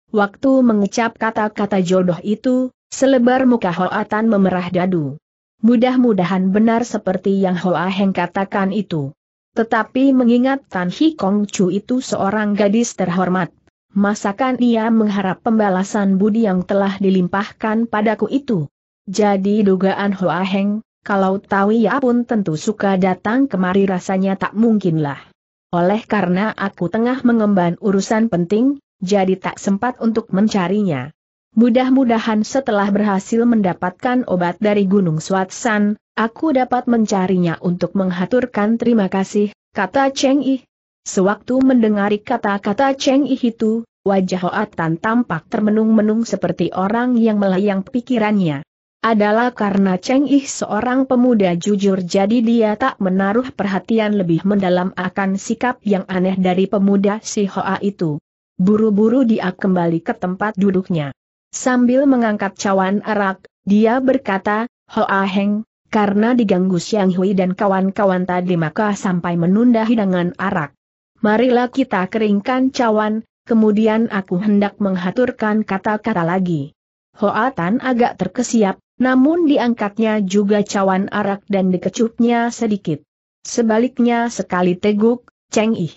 Waktu mengecap kata-kata jodoh itu, selebar muka Hoa Tan memerah dadu. Mudah-mudahan benar seperti yang Hoa Heng katakan itu. Tetapi mengingat Tan Hi Kong Chu itu seorang gadis terhormat, Masakan ia mengharap pembalasan budi yang telah dilimpahkan padaku itu. Jadi dugaan Hoa Heng, kalau tahu ia pun tentu suka datang kemari rasanya tak mungkinlah. Oleh karena aku tengah mengemban urusan penting, jadi tak sempat untuk mencarinya. Mudah-mudahan setelah berhasil mendapatkan obat dari Gunung Swatsan, aku dapat mencarinya untuk menghaturkan terima kasih, kata Cheng Yi. Sewaktu mendengari kata-kata Cheng Yi itu, wajah Tan tampak termenung-menung seperti orang yang melayang pikirannya. Adalah karena Cheng Yi seorang pemuda jujur jadi dia tak menaruh perhatian lebih mendalam akan sikap yang aneh dari pemuda si Hoa itu. Buru-buru dia kembali ke tempat duduknya. Sambil mengangkat cawan arak, dia berkata, Hoa Heng, karena diganggu Siang Hui dan kawan-kawan tadi maka sampai menunda hidangan arak. Marilah kita keringkan cawan, kemudian aku hendak menghaturkan kata-kata lagi. Hoatan agak terkesiap, namun diangkatnya juga cawan arak dan dikecupnya sedikit. Sebaliknya sekali teguk, Cheng Ih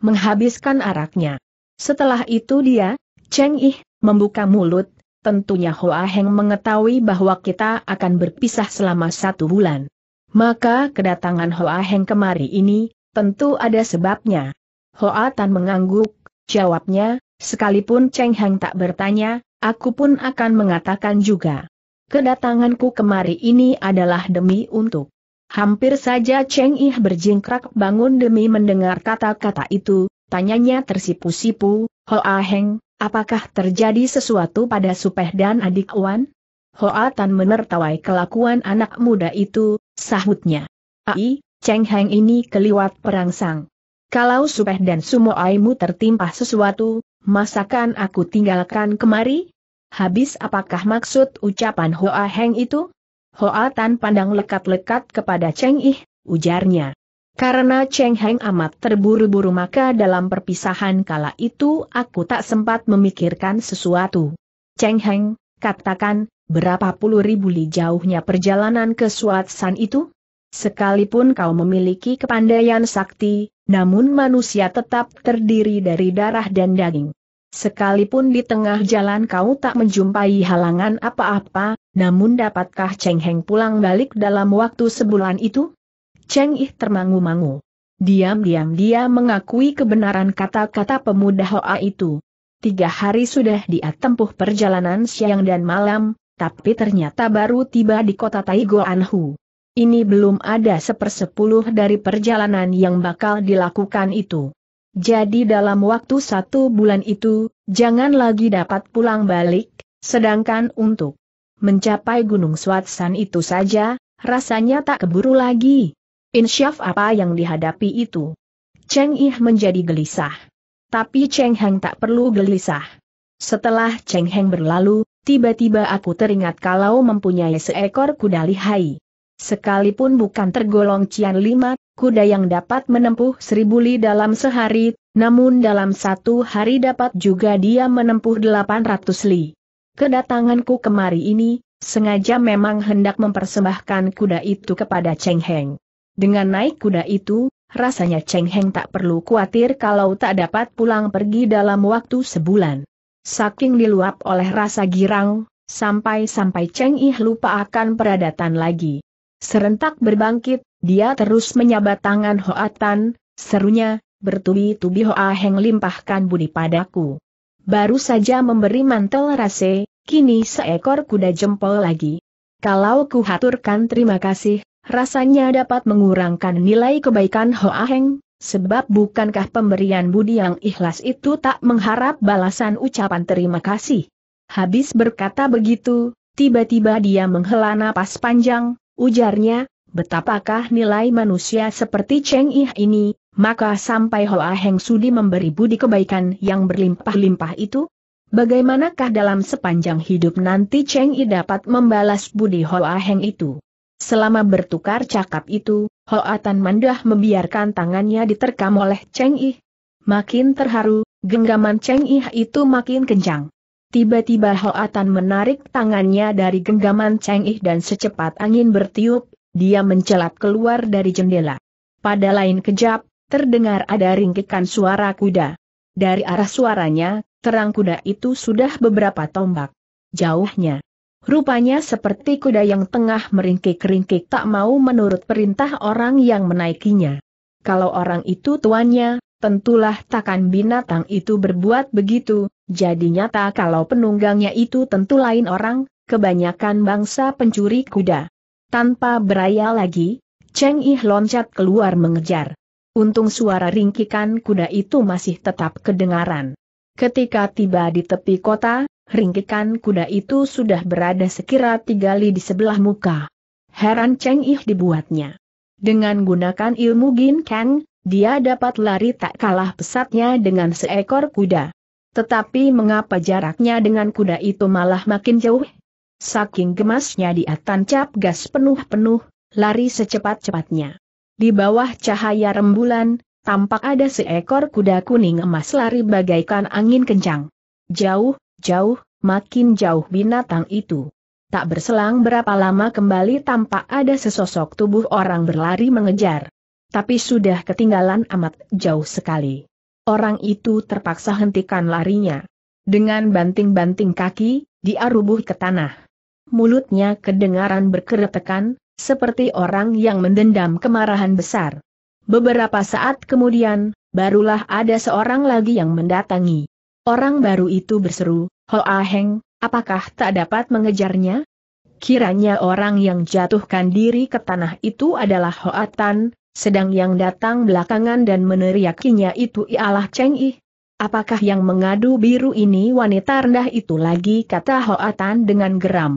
menghabiskan araknya. Setelah itu dia, Cheng Ih, membuka mulut, tentunya Hoa Heng mengetahui bahwa kita akan berpisah selama satu bulan. Maka kedatangan Hoa Heng kemari ini, tentu ada sebabnya. Hoa Tan mengangguk, jawabnya, sekalipun Cheng Hang tak bertanya, aku pun akan mengatakan juga. Kedatanganku kemari ini adalah demi untuk. Hampir saja Cheng Ih berjingkrak bangun demi mendengar kata-kata itu, tanyanya tersipu-sipu, Hoa Heng, apakah terjadi sesuatu pada Supeh dan adik Wan? Hoa Tan menertawai kelakuan anak muda itu, sahutnya. Ai, Cheng Heng ini keliwat perangsang. Kalau Supeh dan Sumoaimu tertimpa sesuatu, masakan aku tinggalkan kemari? Habis apakah maksud ucapan Hoa Heng itu? Hoa Tan pandang lekat-lekat kepada Cheng Ih, ujarnya. Karena Cheng Heng amat terburu-buru maka dalam perpisahan kala itu aku tak sempat memikirkan sesuatu. Cheng Heng, katakan, berapa puluh ribu li jauhnya perjalanan ke Suat San itu? Sekalipun kau memiliki kepandaian sakti, namun manusia tetap terdiri dari darah dan daging. Sekalipun di tengah jalan kau tak menjumpai halangan apa-apa, namun dapatkah Cheng Heng pulang balik dalam waktu sebulan itu? Cheng Ih termangu-mangu. Diam-diam dia mengakui kebenaran kata-kata pemuda Hoa itu. Tiga hari sudah dia tempuh perjalanan siang dan malam, tapi ternyata baru tiba di kota Taigo Anhu. Ini belum ada sepersepuluh dari perjalanan yang bakal dilakukan itu. Jadi dalam waktu satu bulan itu, jangan lagi dapat pulang balik, sedangkan untuk mencapai Gunung Swatsan itu saja, rasanya tak keburu lagi. Insyaf apa yang dihadapi itu. Cheng Ih menjadi gelisah. Tapi Cheng Heng tak perlu gelisah. Setelah Cheng Heng berlalu, tiba-tiba aku teringat kalau mempunyai seekor kuda lihai. Sekalipun bukan tergolong Cian Lima, kuda yang dapat menempuh seribu li dalam sehari, namun dalam satu hari dapat juga dia menempuh delapan ratus li. Kedatanganku kemari ini, sengaja memang hendak mempersembahkan kuda itu kepada Cheng Heng. Dengan naik kuda itu, rasanya Cheng Heng tak perlu khawatir kalau tak dapat pulang pergi dalam waktu sebulan. Saking diluap oleh rasa girang, sampai-sampai Cheng Ih lupa akan peradatan lagi. Serentak berbangkit, dia terus menyabat tangan Hoatan, serunya, bertubi-tubi Hoa Heng limpahkan budi padaku. Baru saja memberi mantel rase, kini seekor kuda jempol lagi. Kalau kuhaturkan terima kasih, rasanya dapat mengurangkan nilai kebaikan Hoa Heng, sebab bukankah pemberian budi yang ikhlas itu tak mengharap balasan ucapan terima kasih. Habis berkata begitu, tiba-tiba dia menghela napas panjang, ujarnya, betapakah nilai manusia seperti Cheng Yi ini, maka sampai Hoa Heng Sudi memberi budi kebaikan yang berlimpah-limpah itu? Bagaimanakah dalam sepanjang hidup nanti Cheng Yi dapat membalas budi Hoa Heng itu? Selama bertukar cakap itu, Hoa Tan Mandah membiarkan tangannya diterkam oleh Cheng Yi. Makin terharu, genggaman Cheng Yi itu makin kencang. Tiba-tiba Hoatan menarik tangannya dari genggaman Cheng Ih dan secepat angin bertiup, dia mencelat keluar dari jendela. Pada lain kejap, terdengar ada ringkikan suara kuda. Dari arah suaranya, terang kuda itu sudah beberapa tombak. Jauhnya. Rupanya seperti kuda yang tengah meringkik-ringkik tak mau menurut perintah orang yang menaikinya. Kalau orang itu tuannya, tentulah takkan binatang itu berbuat begitu, jadi nyata kalau penunggangnya itu tentu lain orang, kebanyakan bangsa pencuri kuda. Tanpa beraya lagi, Cheng Yi loncat keluar mengejar. Untung suara ringkikan kuda itu masih tetap kedengaran. Ketika tiba di tepi kota, ringkikan kuda itu sudah berada sekira tiga li di sebelah muka. Heran Cheng Yi dibuatnya. Dengan gunakan ilmu Gin Kang, dia dapat lari tak kalah pesatnya dengan seekor kuda. Tetapi mengapa jaraknya dengan kuda itu malah makin jauh? Saking gemasnya dia tancap gas penuh-penuh, lari secepat-cepatnya. Di bawah cahaya rembulan, tampak ada seekor kuda kuning emas lari bagaikan angin kencang. Jauh, jauh, makin jauh binatang itu. Tak berselang berapa lama kembali tampak ada sesosok tubuh orang berlari mengejar tapi sudah ketinggalan amat jauh sekali. Orang itu terpaksa hentikan larinya. Dengan banting-banting kaki, dia rubuh ke tanah. Mulutnya kedengaran berkeretekan, seperti orang yang mendendam kemarahan besar. Beberapa saat kemudian, barulah ada seorang lagi yang mendatangi. Orang baru itu berseru, Hoa Heng, apakah tak dapat mengejarnya? Kiranya orang yang jatuhkan diri ke tanah itu adalah Hoa Tan, sedang yang datang belakangan dan meneriakinya itu ialah Cheng Yi. Apakah yang mengadu biru ini wanita rendah itu lagi kata Hoatan dengan geram.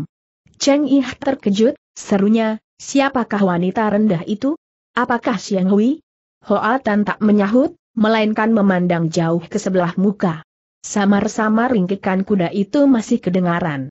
Cheng Yi terkejut, serunya, siapakah wanita rendah itu? Apakah Xiang Hui? Hoatan tak menyahut, melainkan memandang jauh ke sebelah muka. Samar-samar ringkikan kuda itu masih kedengaran.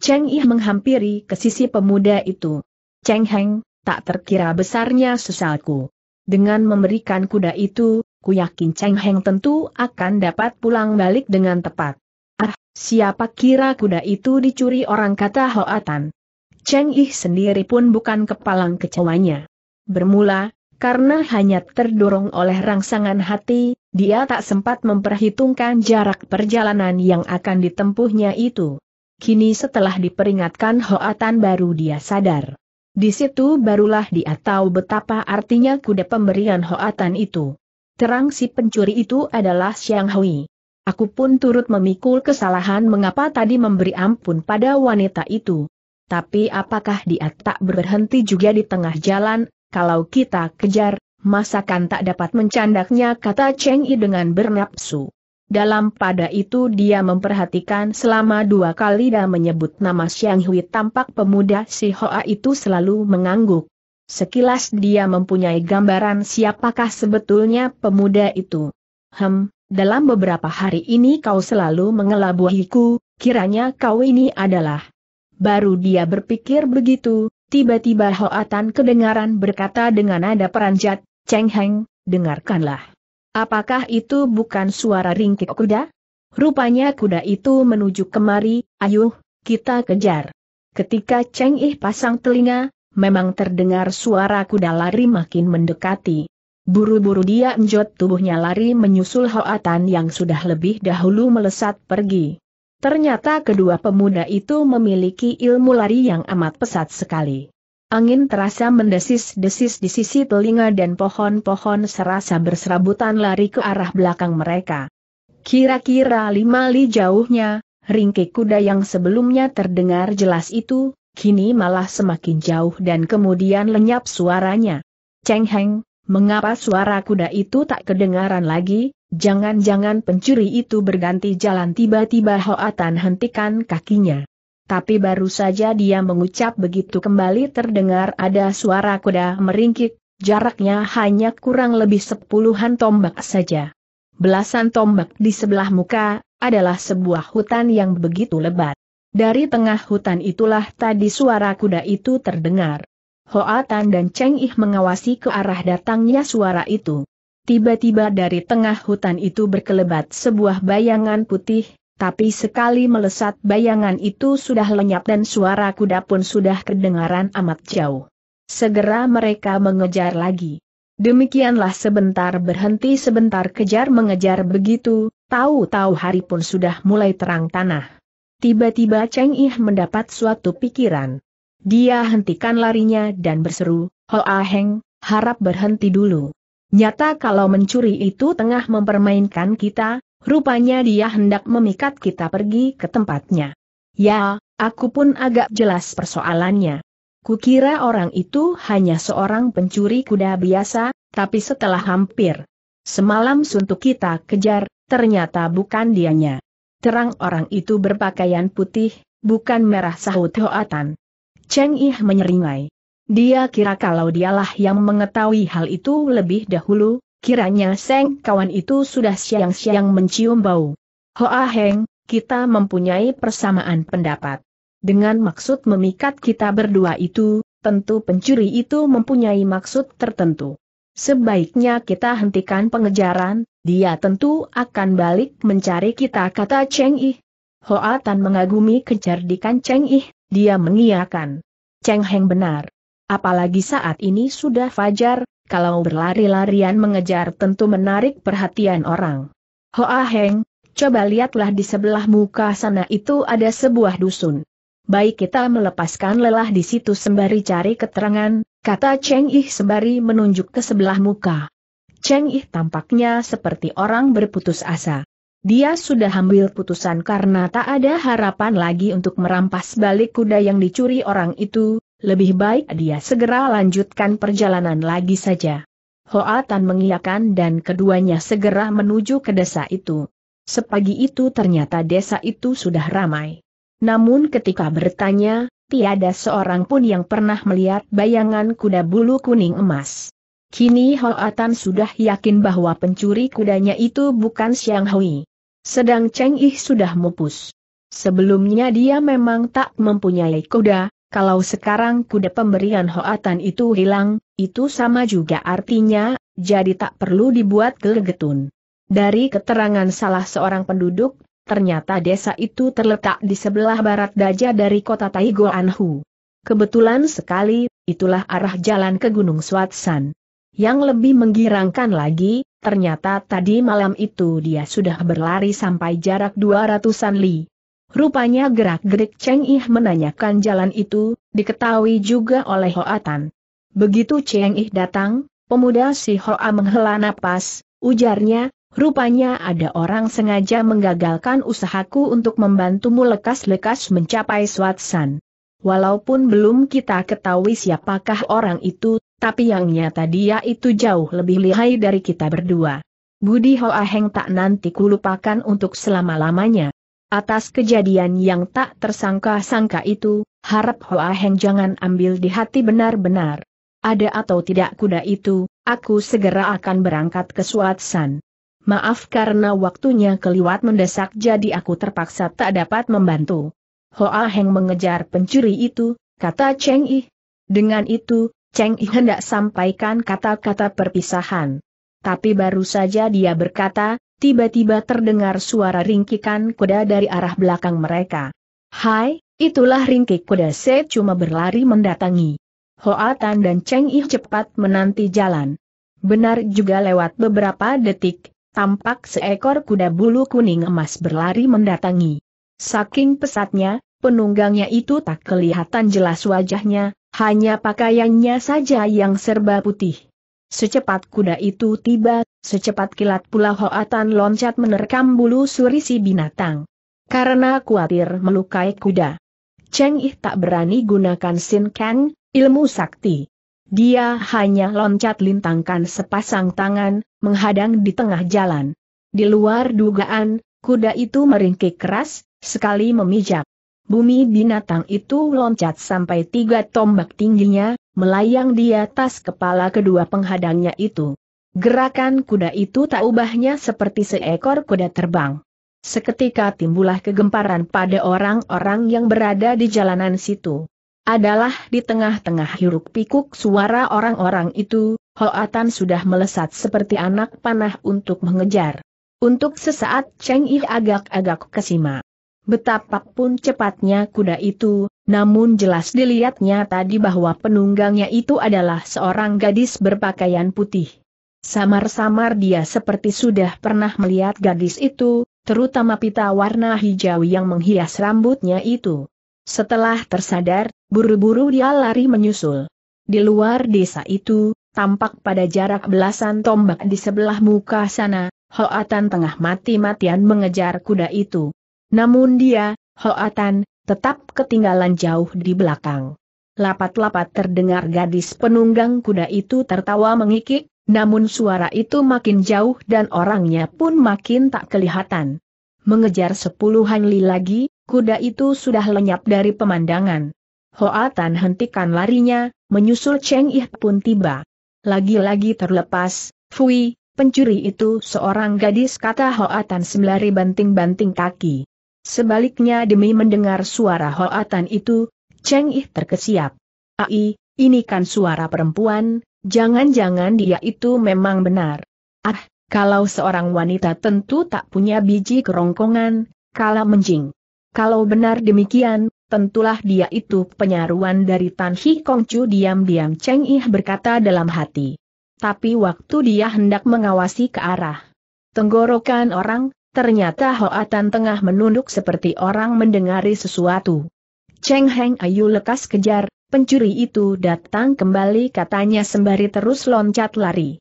Cheng Yi menghampiri ke sisi pemuda itu. Cheng Heng, tak terkira besarnya sesalku. Dengan memberikan kuda itu, ku yakin Cheng Heng tentu akan dapat pulang balik dengan tepat. Ah, siapa kira kuda itu dicuri orang kata Hoatan. Cheng Ih sendiri pun bukan kepalang kecewanya. Bermula, karena hanya terdorong oleh rangsangan hati, dia tak sempat memperhitungkan jarak perjalanan yang akan ditempuhnya itu. Kini setelah diperingatkan Hoatan baru dia sadar. Di situ barulah dia tahu betapa artinya kuda pemberian hoatan itu. Terang si pencuri itu adalah Xiang Hui. Aku pun turut memikul kesalahan mengapa tadi memberi ampun pada wanita itu. Tapi apakah dia tak berhenti juga di tengah jalan, kalau kita kejar, masakan tak dapat mencandaknya kata Cheng Yi dengan bernapsu. Dalam pada itu dia memperhatikan selama dua kali dan menyebut nama Xiang Hui tampak pemuda si Hoa itu selalu mengangguk. Sekilas dia mempunyai gambaran siapakah sebetulnya pemuda itu. Hem, dalam beberapa hari ini kau selalu mengelabuhiku, kiranya kau ini adalah. Baru dia berpikir begitu, tiba-tiba Hoa Tan kedengaran berkata dengan nada peranjat, Cheng Heng, dengarkanlah. Apakah itu bukan suara ringkik kuda? Rupanya kuda itu menuju kemari, ayuh, kita kejar. Ketika Cheng Ih pasang telinga, memang terdengar suara kuda lari makin mendekati. Buru-buru dia enjot tubuhnya lari menyusul Hoatan yang sudah lebih dahulu melesat pergi. Ternyata kedua pemuda itu memiliki ilmu lari yang amat pesat sekali. Angin terasa mendesis-desis di sisi telinga dan pohon-pohon serasa berserabutan lari ke arah belakang mereka. Kira-kira lima li jauhnya, ringkik kuda yang sebelumnya terdengar jelas itu, kini malah semakin jauh dan kemudian lenyap suaranya. Cheng Heng, mengapa suara kuda itu tak kedengaran lagi? Jangan-jangan pencuri itu berganti jalan tiba-tiba Hoatan hentikan kakinya. Tapi baru saja dia mengucap begitu kembali terdengar ada suara kuda meringkik, jaraknya hanya kurang lebih sepuluhan tombak saja. Belasan tombak di sebelah muka, adalah sebuah hutan yang begitu lebat. Dari tengah hutan itulah tadi suara kuda itu terdengar. Hoatan dan Cheng Ih mengawasi ke arah datangnya suara itu. Tiba-tiba dari tengah hutan itu berkelebat sebuah bayangan putih, tapi sekali melesat bayangan itu sudah lenyap dan suara kuda pun sudah kedengaran amat jauh. Segera mereka mengejar lagi. Demikianlah sebentar berhenti sebentar kejar mengejar begitu, tahu-tahu hari pun sudah mulai terang tanah. Tiba-tiba Cheng Ih mendapat suatu pikiran. Dia hentikan larinya dan berseru, Hoa Aheng, harap berhenti dulu. Nyata kalau mencuri itu tengah mempermainkan kita, Rupanya dia hendak memikat kita pergi ke tempatnya. Ya, aku pun agak jelas persoalannya. Kukira orang itu hanya seorang pencuri kuda biasa, tapi setelah hampir semalam suntuk kita kejar, ternyata bukan dianya. Terang orang itu berpakaian putih, bukan merah sahut Hoatan. Cheng Ih menyeringai. Dia kira kalau dialah yang mengetahui hal itu lebih dahulu, Kiranya Seng kawan itu sudah siang-siang mencium bau. Hoa Heng, kita mempunyai persamaan pendapat. Dengan maksud memikat kita berdua itu, tentu pencuri itu mempunyai maksud tertentu. Sebaiknya kita hentikan pengejaran, dia tentu akan balik mencari kita kata Cheng Ih. Hoa Tan mengagumi kecerdikan Cheng Yi, dia mengiyakan. Cheng Heng benar. Apalagi saat ini sudah fajar, kalau berlari-larian mengejar tentu menarik perhatian orang. Hoa Heng, coba lihatlah di sebelah muka sana itu ada sebuah dusun. Baik kita melepaskan lelah di situ sembari cari keterangan, kata Cheng Ih sembari menunjuk ke sebelah muka. Cheng Ih tampaknya seperti orang berputus asa. Dia sudah ambil putusan karena tak ada harapan lagi untuk merampas balik kuda yang dicuri orang itu, lebih baik dia segera lanjutkan perjalanan lagi saja. Tan mengiyakan dan keduanya segera menuju ke desa itu. Sepagi itu ternyata desa itu sudah ramai. Namun ketika bertanya, tiada seorang pun yang pernah melihat bayangan kuda bulu kuning emas. Kini Tan sudah yakin bahwa pencuri kudanya itu bukan Siang Hui. Sedang Cheng Yi sudah mupus. Sebelumnya dia memang tak mempunyai kuda, kalau sekarang kuda pemberian hoatan itu hilang, itu sama juga artinya, jadi tak perlu dibuat gegetun. Dari keterangan salah seorang penduduk, ternyata desa itu terletak di sebelah barat daja dari kota Taigoanhu. Kebetulan sekali, itulah arah jalan ke Gunung Swatsan. Yang lebih menggirangkan lagi, ternyata tadi malam itu dia sudah berlari sampai jarak 200-an li. Rupanya gerak-gerik Cheng Ih menanyakan jalan itu, diketahui juga oleh Hoatan. Begitu Cheng Ih datang, pemuda si Hoa menghela napas, ujarnya, rupanya ada orang sengaja menggagalkan usahaku untuk membantumu lekas-lekas mencapai Swatsan. Walaupun belum kita ketahui siapakah orang itu, tapi yang nyata dia itu jauh lebih lihai dari kita berdua. Budi Hoa Heng tak nanti kulupakan untuk selama-lamanya. Atas kejadian yang tak tersangka-sangka itu, harap Hoa Heng jangan ambil di hati benar-benar. Ada atau tidak kuda itu, aku segera akan berangkat ke San. Maaf karena waktunya keliwat mendesak jadi aku terpaksa tak dapat membantu. Hoa Heng mengejar pencuri itu, kata Cheng Yi. Dengan itu, Cheng Yi hendak sampaikan kata-kata perpisahan. Tapi baru saja dia berkata, tiba-tiba terdengar suara ringkikan kuda dari arah belakang mereka. Hai, itulah ringkik kuda Se cuma berlari mendatangi. Hoatan dan Cheng Ih cepat menanti jalan. Benar juga lewat beberapa detik, tampak seekor kuda bulu kuning emas berlari mendatangi. Saking pesatnya, penunggangnya itu tak kelihatan jelas wajahnya, hanya pakaiannya saja yang serba putih. Secepat kuda itu tiba, Secepat kilat pula Hoatan loncat menerkam bulu suri si binatang. Karena khawatir melukai kuda. Cheng Ih tak berani gunakan Sin Kang, ilmu sakti. Dia hanya loncat lintangkan sepasang tangan, menghadang di tengah jalan. Di luar dugaan, kuda itu meringkik keras, sekali memijak. Bumi binatang itu loncat sampai tiga tombak tingginya, melayang di atas kepala kedua penghadangnya itu. Gerakan kuda itu tak ubahnya seperti seekor kuda terbang. Seketika timbullah kegemparan pada orang-orang yang berada di jalanan situ. Adalah di tengah-tengah hiruk pikuk suara orang-orang itu, Hoatan sudah melesat seperti anak panah untuk mengejar. Untuk sesaat Cheng Yi agak-agak kesima. Betapapun cepatnya kuda itu, namun jelas dilihatnya tadi bahwa penunggangnya itu adalah seorang gadis berpakaian putih. Samar-samar dia seperti sudah pernah melihat gadis itu, terutama pita warna hijau yang menghias rambutnya itu. Setelah tersadar, buru-buru dia lari menyusul. Di luar desa itu, tampak pada jarak belasan tombak di sebelah muka sana, Hoatan tengah mati-matian mengejar kuda itu. Namun dia, Hoatan, tetap ketinggalan jauh di belakang. Lapat-lapat terdengar gadis penunggang kuda itu tertawa mengikik, namun suara itu makin jauh dan orangnya pun makin tak kelihatan. Mengejar sepuluhan li lagi, kuda itu sudah lenyap dari pemandangan. Hoatan hentikan larinya, menyusul Cheng Ih pun tiba. Lagi-lagi terlepas, Fui, pencuri itu seorang gadis kata Hoatan sembari banting-banting kaki. Sebaliknya demi mendengar suara Hoatan itu, Cheng Ih terkesiap. Ai, ini kan suara perempuan, Jangan-jangan dia itu memang benar. Ah, kalau seorang wanita tentu tak punya biji kerongkongan, kala menjing. Kalau benar demikian, tentulah dia itu penyaruan dari Tan Hi Kongcu diam-diam Cheng Ih berkata dalam hati. Tapi waktu dia hendak mengawasi ke arah tenggorokan orang, ternyata Hoatan tengah menunduk seperti orang mendengari sesuatu. Cheng Heng Ayu lekas kejar, Pencuri itu datang kembali katanya sembari terus loncat lari.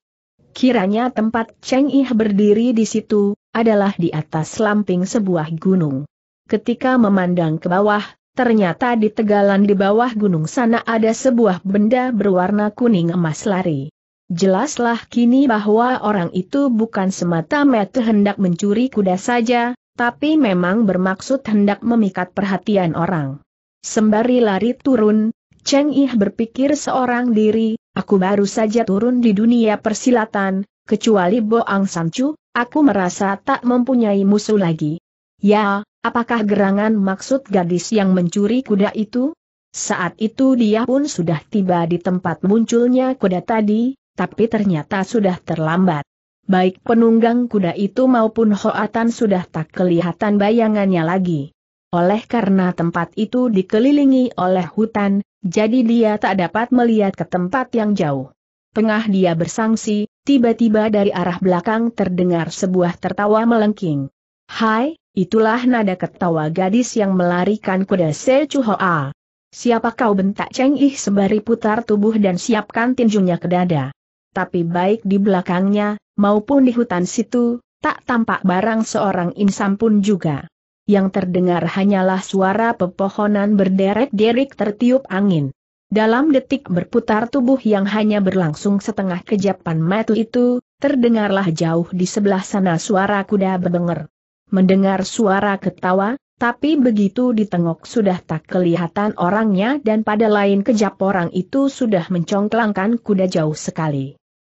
Kiranya tempat Cheng Ih berdiri di situ, adalah di atas lamping sebuah gunung. Ketika memandang ke bawah, ternyata di tegalan di bawah gunung sana ada sebuah benda berwarna kuning emas lari. Jelaslah kini bahwa orang itu bukan semata-mata hendak mencuri kuda saja, tapi memang bermaksud hendak memikat perhatian orang. Sembari lari turun, Cheng Ih berpikir seorang diri, aku baru saja turun di dunia persilatan, kecuali Boang Chu, aku merasa tak mempunyai musuh lagi. Ya, apakah gerangan maksud gadis yang mencuri kuda itu? Saat itu dia pun sudah tiba di tempat munculnya kuda tadi, tapi ternyata sudah terlambat. Baik penunggang kuda itu maupun Hoatan sudah tak kelihatan bayangannya lagi. Oleh karena tempat itu dikelilingi oleh hutan, jadi dia tak dapat melihat ke tempat yang jauh. Tengah dia bersangsi, tiba-tiba dari arah belakang terdengar sebuah tertawa melengking. Hai, itulah nada ketawa gadis yang melarikan kuda Sechuhoa. Siapa kau bentak Cheng Ih sembari putar tubuh dan siapkan tinjunya ke dada. Tapi baik di belakangnya, maupun di hutan situ, tak tampak barang seorang insan pun juga yang terdengar hanyalah suara pepohonan berderet-derik tertiup angin. Dalam detik berputar tubuh yang hanya berlangsung setengah kejapan metu itu, terdengarlah jauh di sebelah sana suara kuda berdengar. Mendengar suara ketawa, tapi begitu ditengok sudah tak kelihatan orangnya dan pada lain kejap orang itu sudah mencongklangkan kuda jauh sekali.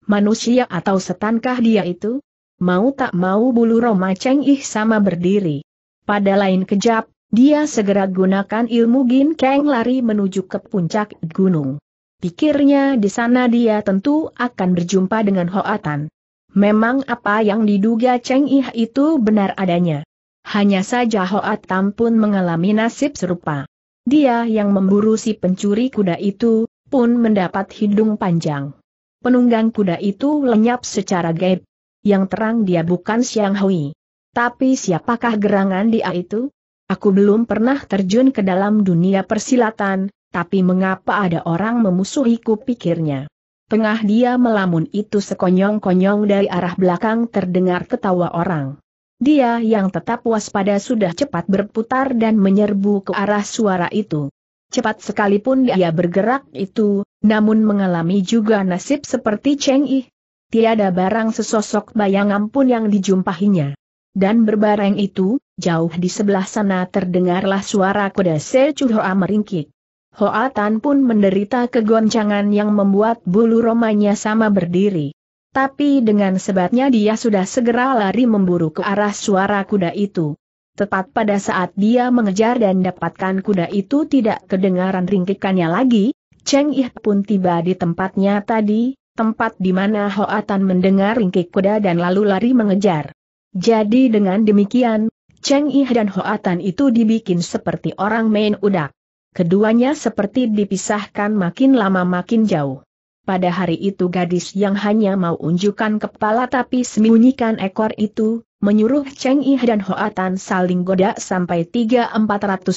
Manusia atau setankah dia itu? Mau tak mau bulu Roma Cheng Ih sama berdiri. Pada lain kejap, dia segera gunakan ilmu Gin Kang lari menuju ke puncak gunung. Pikirnya di sana dia tentu akan berjumpa dengan Hoatan. Memang apa yang diduga Cheng Ih itu benar adanya. Hanya saja Hoatan pun mengalami nasib serupa. Dia yang memburu si pencuri kuda itu, pun mendapat hidung panjang. Penunggang kuda itu lenyap secara gaib. Yang terang dia bukan Siang Hui. Tapi siapakah gerangan dia itu? Aku belum pernah terjun ke dalam dunia persilatan, tapi mengapa ada orang memusuhiku pikirnya. Tengah dia melamun itu sekonyong-konyong dari arah belakang terdengar ketawa orang. Dia yang tetap waspada sudah cepat berputar dan menyerbu ke arah suara itu. Cepat sekalipun dia bergerak itu, namun mengalami juga nasib seperti Cheng Yi. Tiada barang sesosok bayangan pun yang dijumpahinya. Dan berbareng itu, jauh di sebelah sana terdengarlah suara kuda Secu meringkik. Hoatan pun menderita kegoncangan yang membuat bulu romanya sama berdiri. Tapi dengan sebatnya dia sudah segera lari memburu ke arah suara kuda itu. Tepat pada saat dia mengejar dan dapatkan kuda itu tidak kedengaran ringkikannya lagi, Cheng Ih pun tiba di tempatnya tadi, tempat di mana Hoatan mendengar ringkik kuda dan lalu lari mengejar. Jadi dengan demikian, Cheng Yi dan Hoatan itu dibikin seperti orang main udak. Keduanya seperti dipisahkan makin lama makin jauh. Pada hari itu gadis yang hanya mau unjukkan kepala tapi sembunyikan ekor itu, menyuruh Cheng Yi dan Hoatan saling goda sampai 3-400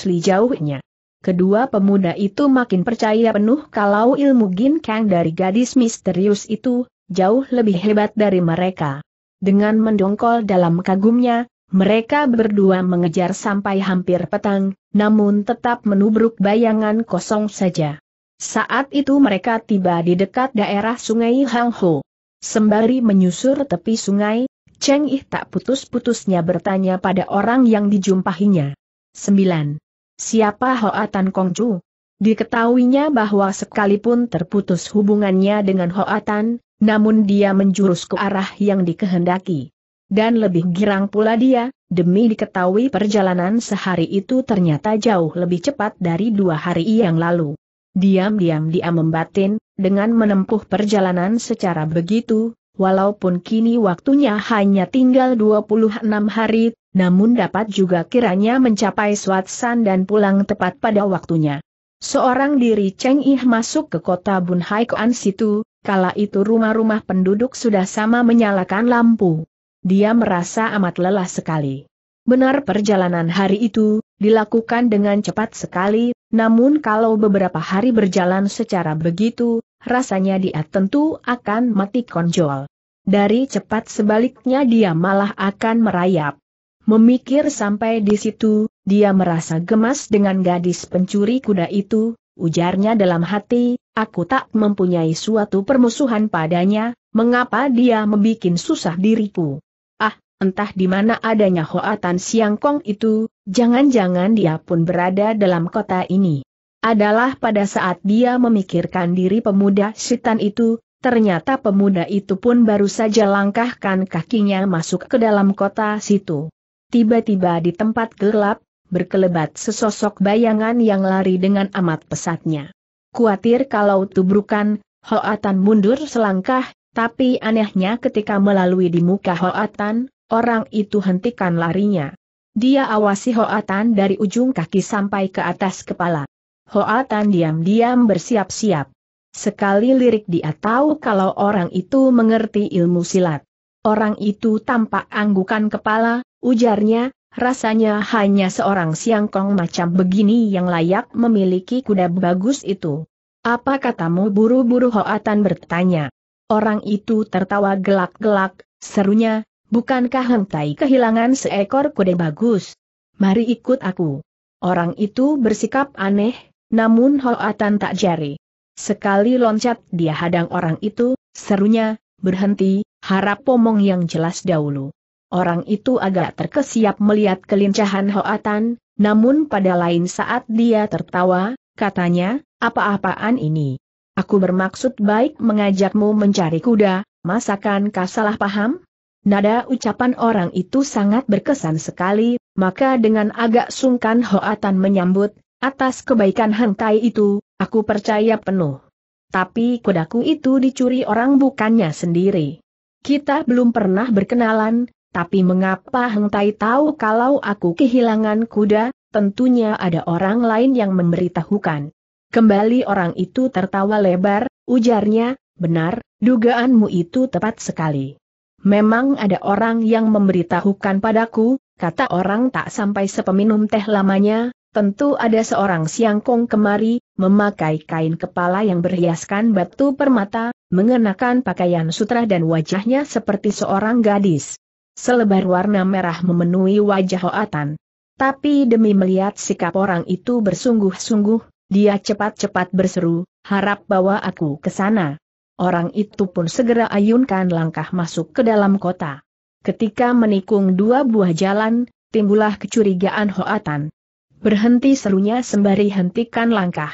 li jauhnya. Kedua pemuda itu makin percaya penuh kalau ilmu Gin Kang dari gadis misterius itu, jauh lebih hebat dari mereka. Dengan mendongkol dalam kagumnya, mereka berdua mengejar sampai hampir petang, namun tetap menubruk bayangan kosong saja. Saat itu mereka tiba di dekat daerah sungai Hangho. Sembari menyusur tepi sungai, Cheng Ih tak putus-putusnya bertanya pada orang yang dijumpahinya. 9. Siapa Hoa Tan Kong Kongcu? Diketahuinya bahwa sekalipun terputus hubungannya dengan Hoa Tan, namun dia menjurus ke arah yang dikehendaki. Dan lebih girang pula dia, demi diketahui perjalanan sehari itu ternyata jauh lebih cepat dari dua hari yang lalu. Diam-diam dia membatin, dengan menempuh perjalanan secara begitu, walaupun kini waktunya hanya tinggal 26 hari, namun dapat juga kiranya mencapai suatsan dan pulang tepat pada waktunya. Seorang diri Cheng Ih masuk ke kota Bunhaikoan situ, kala itu rumah-rumah penduduk sudah sama menyalakan lampu. Dia merasa amat lelah sekali. Benar perjalanan hari itu, dilakukan dengan cepat sekali, namun kalau beberapa hari berjalan secara begitu, rasanya dia tentu akan mati konjol. Dari cepat sebaliknya dia malah akan merayap. Memikir sampai di situ, dia merasa gemas dengan gadis pencuri kuda itu, ujarnya dalam hati, Aku tak mempunyai suatu permusuhan padanya, mengapa dia membuat susah diriku? Ah, entah di mana adanya Hoatan Siangkong itu, jangan-jangan dia pun berada dalam kota ini. Adalah pada saat dia memikirkan diri pemuda setan itu, ternyata pemuda itu pun baru saja langkahkan kakinya masuk ke dalam kota situ. Tiba-tiba di tempat gelap, berkelebat sesosok bayangan yang lari dengan amat pesatnya. Kuatir kalau tubrukan, Hoatan mundur selangkah, tapi anehnya ketika melalui di muka Hoatan, orang itu hentikan larinya. Dia awasi Hoatan dari ujung kaki sampai ke atas kepala. Hoatan diam-diam bersiap-siap. Sekali lirik dia tahu kalau orang itu mengerti ilmu silat. Orang itu tampak anggukan kepala, ujarnya, rasanya hanya seorang siangkong macam begini yang layak memiliki kuda bagus itu. Apa katamu buru-buru Hoatan bertanya. Orang itu tertawa gelak-gelak, serunya, bukankah hentai kehilangan seekor kuda bagus? Mari ikut aku. Orang itu bersikap aneh, namun Hoatan tak jari. Sekali loncat dia hadang orang itu, serunya, berhenti, harap omong yang jelas dahulu. Orang itu agak terkesiap melihat kelincahan Hoatan, namun pada lain saat dia tertawa, katanya, apa-apaan ini? Aku bermaksud baik mengajakmu mencari kuda, masakan kau salah paham? Nada ucapan orang itu sangat berkesan sekali, maka dengan agak sungkan Hoatan menyambut, atas kebaikan hentai itu, aku percaya penuh. Tapi kudaku itu dicuri orang bukannya sendiri. Kita belum pernah berkenalan, tapi mengapa Heng Tai tahu kalau aku kehilangan kuda, tentunya ada orang lain yang memberitahukan. Kembali orang itu tertawa lebar, ujarnya, benar, dugaanmu itu tepat sekali. Memang ada orang yang memberitahukan padaku, kata orang tak sampai sepeminum teh lamanya, tentu ada seorang siangkong kemari, memakai kain kepala yang berhiaskan batu permata, mengenakan pakaian sutra dan wajahnya seperti seorang gadis. Selebar warna merah memenuhi wajah Hoatan. Tapi demi melihat sikap orang itu bersungguh-sungguh, dia cepat-cepat berseru, harap bawa aku ke sana. Orang itu pun segera ayunkan langkah masuk ke dalam kota. Ketika menikung dua buah jalan, timbullah kecurigaan Hoatan. Berhenti serunya sembari hentikan langkah.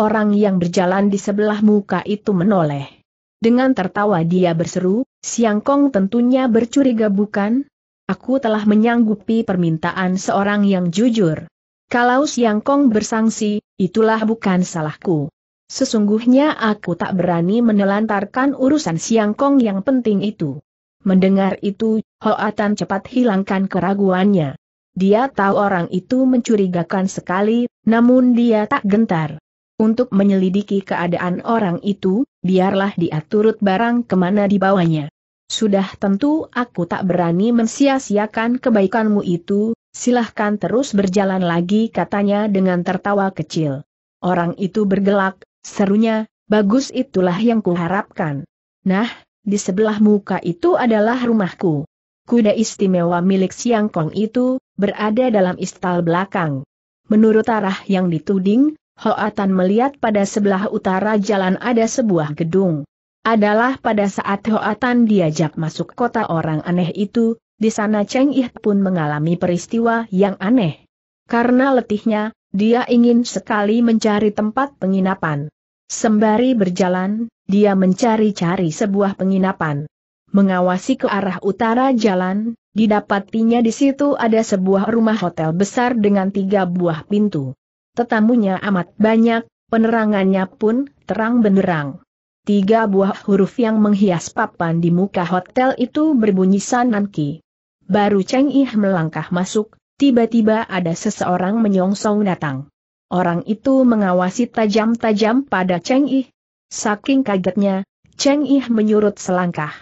Orang yang berjalan di sebelah muka itu menoleh. Dengan tertawa dia berseru, Siang Kong tentunya bercuriga bukan? Aku telah menyanggupi permintaan seorang yang jujur. Kalau Siang Kong bersangsi, itulah bukan salahku. Sesungguhnya aku tak berani menelantarkan urusan Siang Kong yang penting itu. Mendengar itu, Hoatan cepat hilangkan keraguannya. Dia tahu orang itu mencurigakan sekali, namun dia tak gentar. Untuk menyelidiki keadaan orang itu, biarlah dia turut barang kemana dibawanya. Sudah tentu aku tak berani mensia-siakan kebaikanmu itu, silahkan terus berjalan lagi katanya dengan tertawa kecil. Orang itu bergelak, serunya, bagus itulah yang kuharapkan. Nah, di sebelah muka itu adalah rumahku. Kuda istimewa milik Siang Kong itu, berada dalam istal belakang. Menurut arah yang dituding, Hoatan melihat pada sebelah utara jalan ada sebuah gedung adalah pada saat Hoatan diajak masuk kota orang aneh itu, di sana Cheng Ih pun mengalami peristiwa yang aneh. Karena letihnya, dia ingin sekali mencari tempat penginapan. Sembari berjalan, dia mencari-cari sebuah penginapan. Mengawasi ke arah utara jalan, didapatinya di situ ada sebuah rumah hotel besar dengan tiga buah pintu. Tetamunya amat banyak, penerangannya pun terang benderang. Tiga buah huruf yang menghias papan di muka hotel itu berbunyi Sananki. Baru Cheng Ih melangkah masuk, tiba-tiba ada seseorang menyongsong datang. Orang itu mengawasi tajam-tajam pada Cheng Ih. Saking kagetnya, Cheng Ih menyurut selangkah.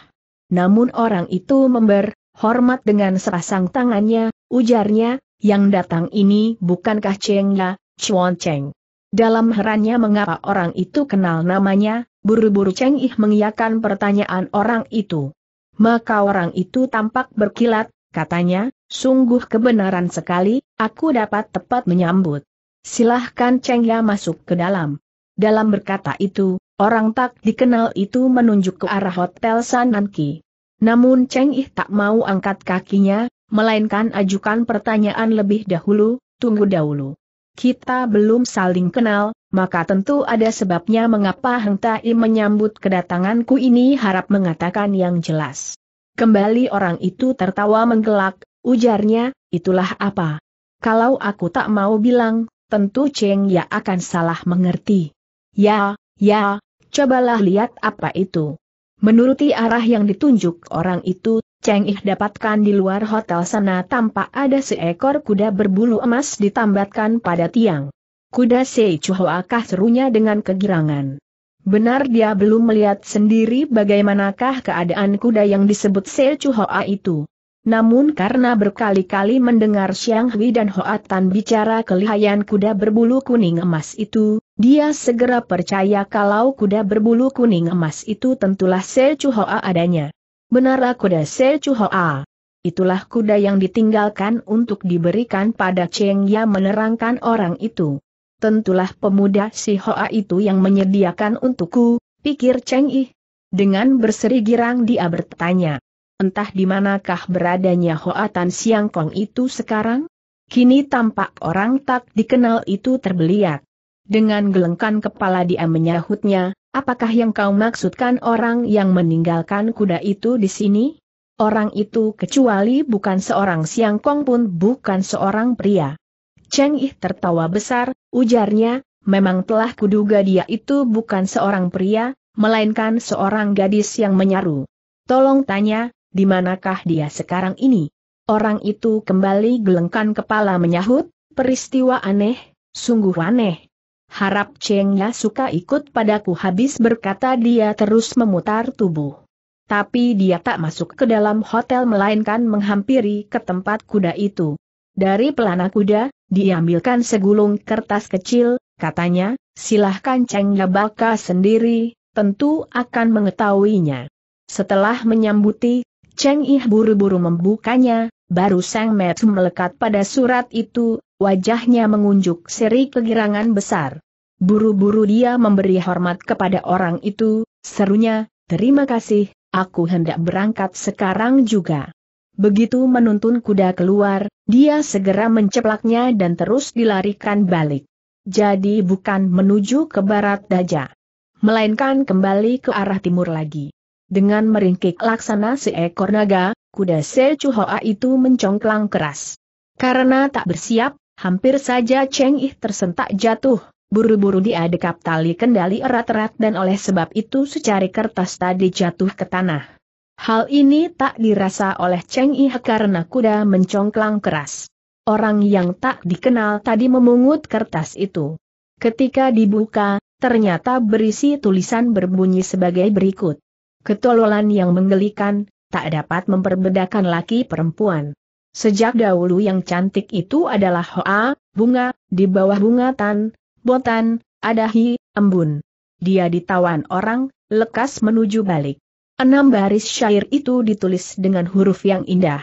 Namun orang itu member, hormat dengan serasang tangannya, ujarnya, yang datang ini bukankah Cheng Ya, Chuan Cheng. Dalam herannya mengapa orang itu kenal namanya, Buru-buru Cheng Ih mengiyakan pertanyaan orang itu. Maka orang itu tampak berkilat, katanya, sungguh kebenaran sekali, aku dapat tepat menyambut. Silahkan Cheng Ya masuk ke dalam. Dalam berkata itu, orang tak dikenal itu menunjuk ke arah Hotel Sananki. Namun Cheng Ih tak mau angkat kakinya, melainkan ajukan pertanyaan lebih dahulu, tunggu dahulu kita belum saling kenal, maka tentu ada sebabnya mengapa Heng Tai menyambut kedatanganku ini harap mengatakan yang jelas. Kembali orang itu tertawa menggelak, ujarnya, itulah apa. Kalau aku tak mau bilang, tentu Cheng Ya akan salah mengerti. Ya, ya, cobalah lihat apa itu. Menuruti arah yang ditunjuk orang itu, Cheng Ih dapatkan di luar hotel sana tampak ada seekor kuda berbulu emas ditambatkan pada tiang. Kuda Sei akah serunya dengan kegirangan. Benar dia belum melihat sendiri bagaimanakah keadaan kuda yang disebut Sei Chuhoa itu. Namun karena berkali-kali mendengar Xiang Hui dan Hoa Tan bicara kelihayan kuda berbulu kuning emas itu, dia segera percaya kalau kuda berbulu kuning emas itu tentulah Sei Chuhoa adanya. Benar kuda Se Chu Hoa. Itulah kuda yang ditinggalkan untuk diberikan pada Cheng Ya menerangkan orang itu. Tentulah pemuda si Hoa itu yang menyediakan untukku, pikir Cheng Yi. Dengan berseri girang dia bertanya. Entah di manakah beradanya Hoa Tan Siang Kong itu sekarang? Kini tampak orang tak dikenal itu terbeliak. Dengan gelengkan kepala dia menyahutnya, apakah yang kau maksudkan orang yang meninggalkan kuda itu di sini? Orang itu kecuali bukan seorang siangkong pun bukan seorang pria. Cheng Yi tertawa besar, ujarnya, memang telah kuduga dia itu bukan seorang pria, melainkan seorang gadis yang menyaru. Tolong tanya, di manakah dia sekarang ini? Orang itu kembali gelengkan kepala menyahut, peristiwa aneh, sungguh aneh harap Cheng Ya suka ikut padaku habis berkata dia terus memutar tubuh. Tapi dia tak masuk ke dalam hotel melainkan menghampiri ke tempat kuda itu. Dari pelana kuda, diambilkan segulung kertas kecil, katanya, silahkan Cheng Ya baka sendiri, tentu akan mengetahuinya. Setelah menyambuti, Cheng Ih buru-buru membukanya, Baru Sang Met melekat pada surat itu, wajahnya mengunjuk seri kegirangan besar. Buru-buru dia memberi hormat kepada orang itu, serunya, terima kasih, aku hendak berangkat sekarang juga. Begitu menuntun kuda keluar, dia segera menceplaknya dan terus dilarikan balik. Jadi bukan menuju ke barat Daja, melainkan kembali ke arah timur lagi. Dengan meringkik laksana seekor naga, kuda Hoa itu mencongklang keras. Karena tak bersiap, hampir saja Cheng Yi tersentak jatuh, buru-buru dia dekap tali kendali erat-erat dan oleh sebab itu secari kertas tadi jatuh ke tanah. Hal ini tak dirasa oleh Cheng Yi karena kuda mencongklang keras. Orang yang tak dikenal tadi memungut kertas itu. Ketika dibuka, ternyata berisi tulisan berbunyi sebagai berikut ketololan yang menggelikan, tak dapat memperbedakan laki perempuan. Sejak dahulu yang cantik itu adalah hoa, bunga, di bawah bunga tan, botan, adahi, embun. Dia ditawan orang, lekas menuju balik. Enam baris syair itu ditulis dengan huruf yang indah.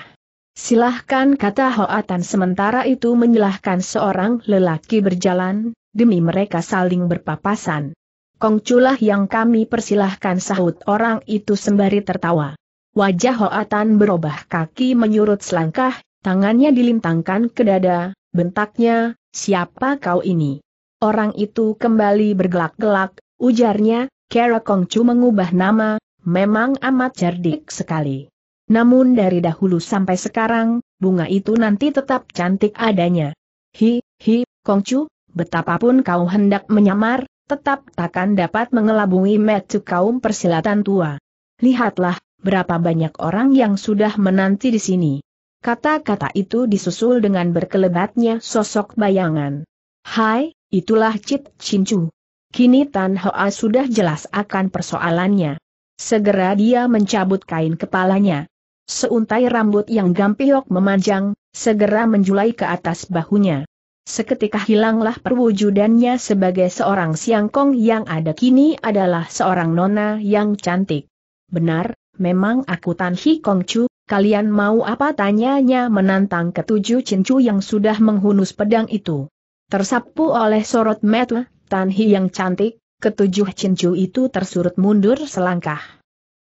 Silahkan kata Hoatan sementara itu menyilahkan seorang lelaki berjalan, demi mereka saling berpapasan. Kongculah yang kami persilahkan sahut orang itu sembari tertawa. Wajah Hoatan berubah kaki menyurut selangkah, tangannya dilintangkan ke dada, bentaknya, siapa kau ini? Orang itu kembali bergelak-gelak, ujarnya, Kera Kongcu mengubah nama, memang amat cerdik sekali. Namun dari dahulu sampai sekarang, bunga itu nanti tetap cantik adanya. Hi, hi, Kongcu, betapapun kau hendak menyamar, tetap takkan dapat mengelabui metu kaum persilatan tua. Lihatlah, berapa banyak orang yang sudah menanti di sini. Kata-kata itu disusul dengan berkelebatnya sosok bayangan. Hai, itulah Cit Cincu. Kini Tan Hoa sudah jelas akan persoalannya. Segera dia mencabut kain kepalanya. Seuntai rambut yang gampiok memanjang, segera menjulai ke atas bahunya. Seketika hilanglah perwujudannya sebagai seorang siangkong yang ada kini adalah seorang nona yang cantik. Benar, memang aku Tan Hi Kong Chu, kalian mau apa tanyanya menantang ketujuh cincu yang sudah menghunus pedang itu. Tersapu oleh sorot mata, Tan Hi yang cantik, ketujuh cincu itu tersurut mundur selangkah.